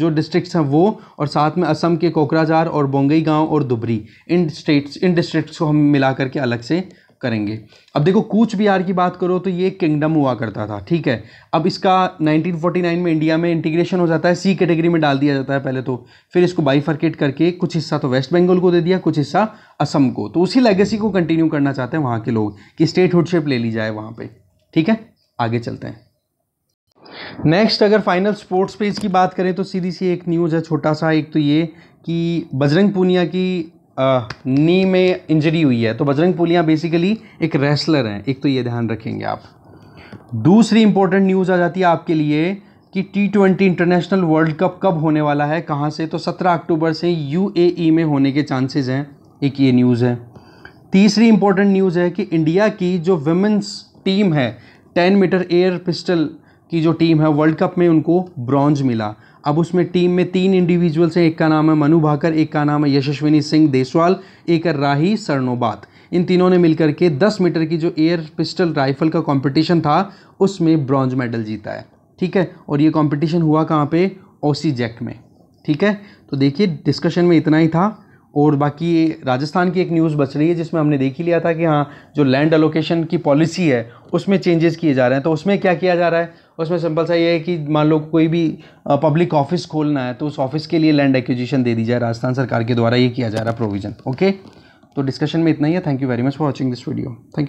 जो डिस्ट्रिक्ट्स हैं वो और साथ में असम के कोकराझार और बोंगई गांव और दुबरी इन स्टेट्स इन डिस्ट्रिक्ट्स को हम मिला करके अलग से करेंगे अब देखो कूच बिहार की बात करो तो ये किंगडम हुआ करता था ठीक है अब इसका 1949 में इंडिया में इंटीग्रेशन हो जाता है सी कैटेगरी में डाल दिया जाता है पहले तो फिर इसको बाईफर्केट करके कुछ हिस्सा तो वेस्ट बंगाल को दे दिया कुछ हिस्सा असम को तो उसी लेगेसी को कंटिन्यू करना चाहते हैं वहाँ के लोग कि स्टेट हुडशिप ले ली जाए वहाँ पर ठीक है आगे चलते हैं नेक्स्ट अगर फाइनल स्पोर्ट्स पेज की बात करें तो सीधी सी एक न्यूज़ है छोटा सा एक तो ये कि बजरंग पूनिया की नी में इंजरी हुई है तो बजरंग पूनिया बेसिकली एक रेसलर हैं एक तो ये ध्यान रखेंगे आप दूसरी इंपॉर्टेंट न्यूज़ आ जाती है आपके लिए कि T twenty international world cup कब होने वाला है कहाँ से तो सत्रह अक्टूबर से यू e में होने के चांसेज हैं एक ये न्यूज़ है तीसरी इंपॉर्टेंट न्यूज़ है कि इंडिया की जो वेमेंस टीम है टेन मीटर एयर पिस्टल की जो टीम है वर्ल्ड कप में उनको ब्रॉन्ज मिला अब उसमें टीम में तीन इंडिविजुअल्स हैं एक का नाम है मनु भाकर एक का नाम है यशस्विनी सिंह देसवाल एक है राही सरनोबात इन तीनों ने मिलकर के 10 मीटर की जो एयर पिस्टल राइफल का कंपटीशन था उसमें ब्रॉन्ज मेडल जीता है ठीक है और ये कंपटीशन हुआ कहाँ पे ओसी जैक में ठीक है तो देखिए डिस्कशन में इतना ही था और बाकी राजस्थान की एक न्यूज़ बच रही है जिसमें हमने देख ही लिया था कि हाँ जो लैंड एलोकेशन की पॉलिसी है उसमें चेंजेस किए जा रहे हैं तो उसमें क्या किया जा रहा है उसमें सिंपल सा ये है कि मान लो कोई भी पब्लिक ऑफिस खोलना है तो उस ऑफिस के लिए लैंड एक्विजिशन दे दी जाए राजस्थान सरकार के द्वारा ये किया जा रहा है प्रोविजन ओके तो डिस्कशन में इतना ही है thank you very much for watching this video thank you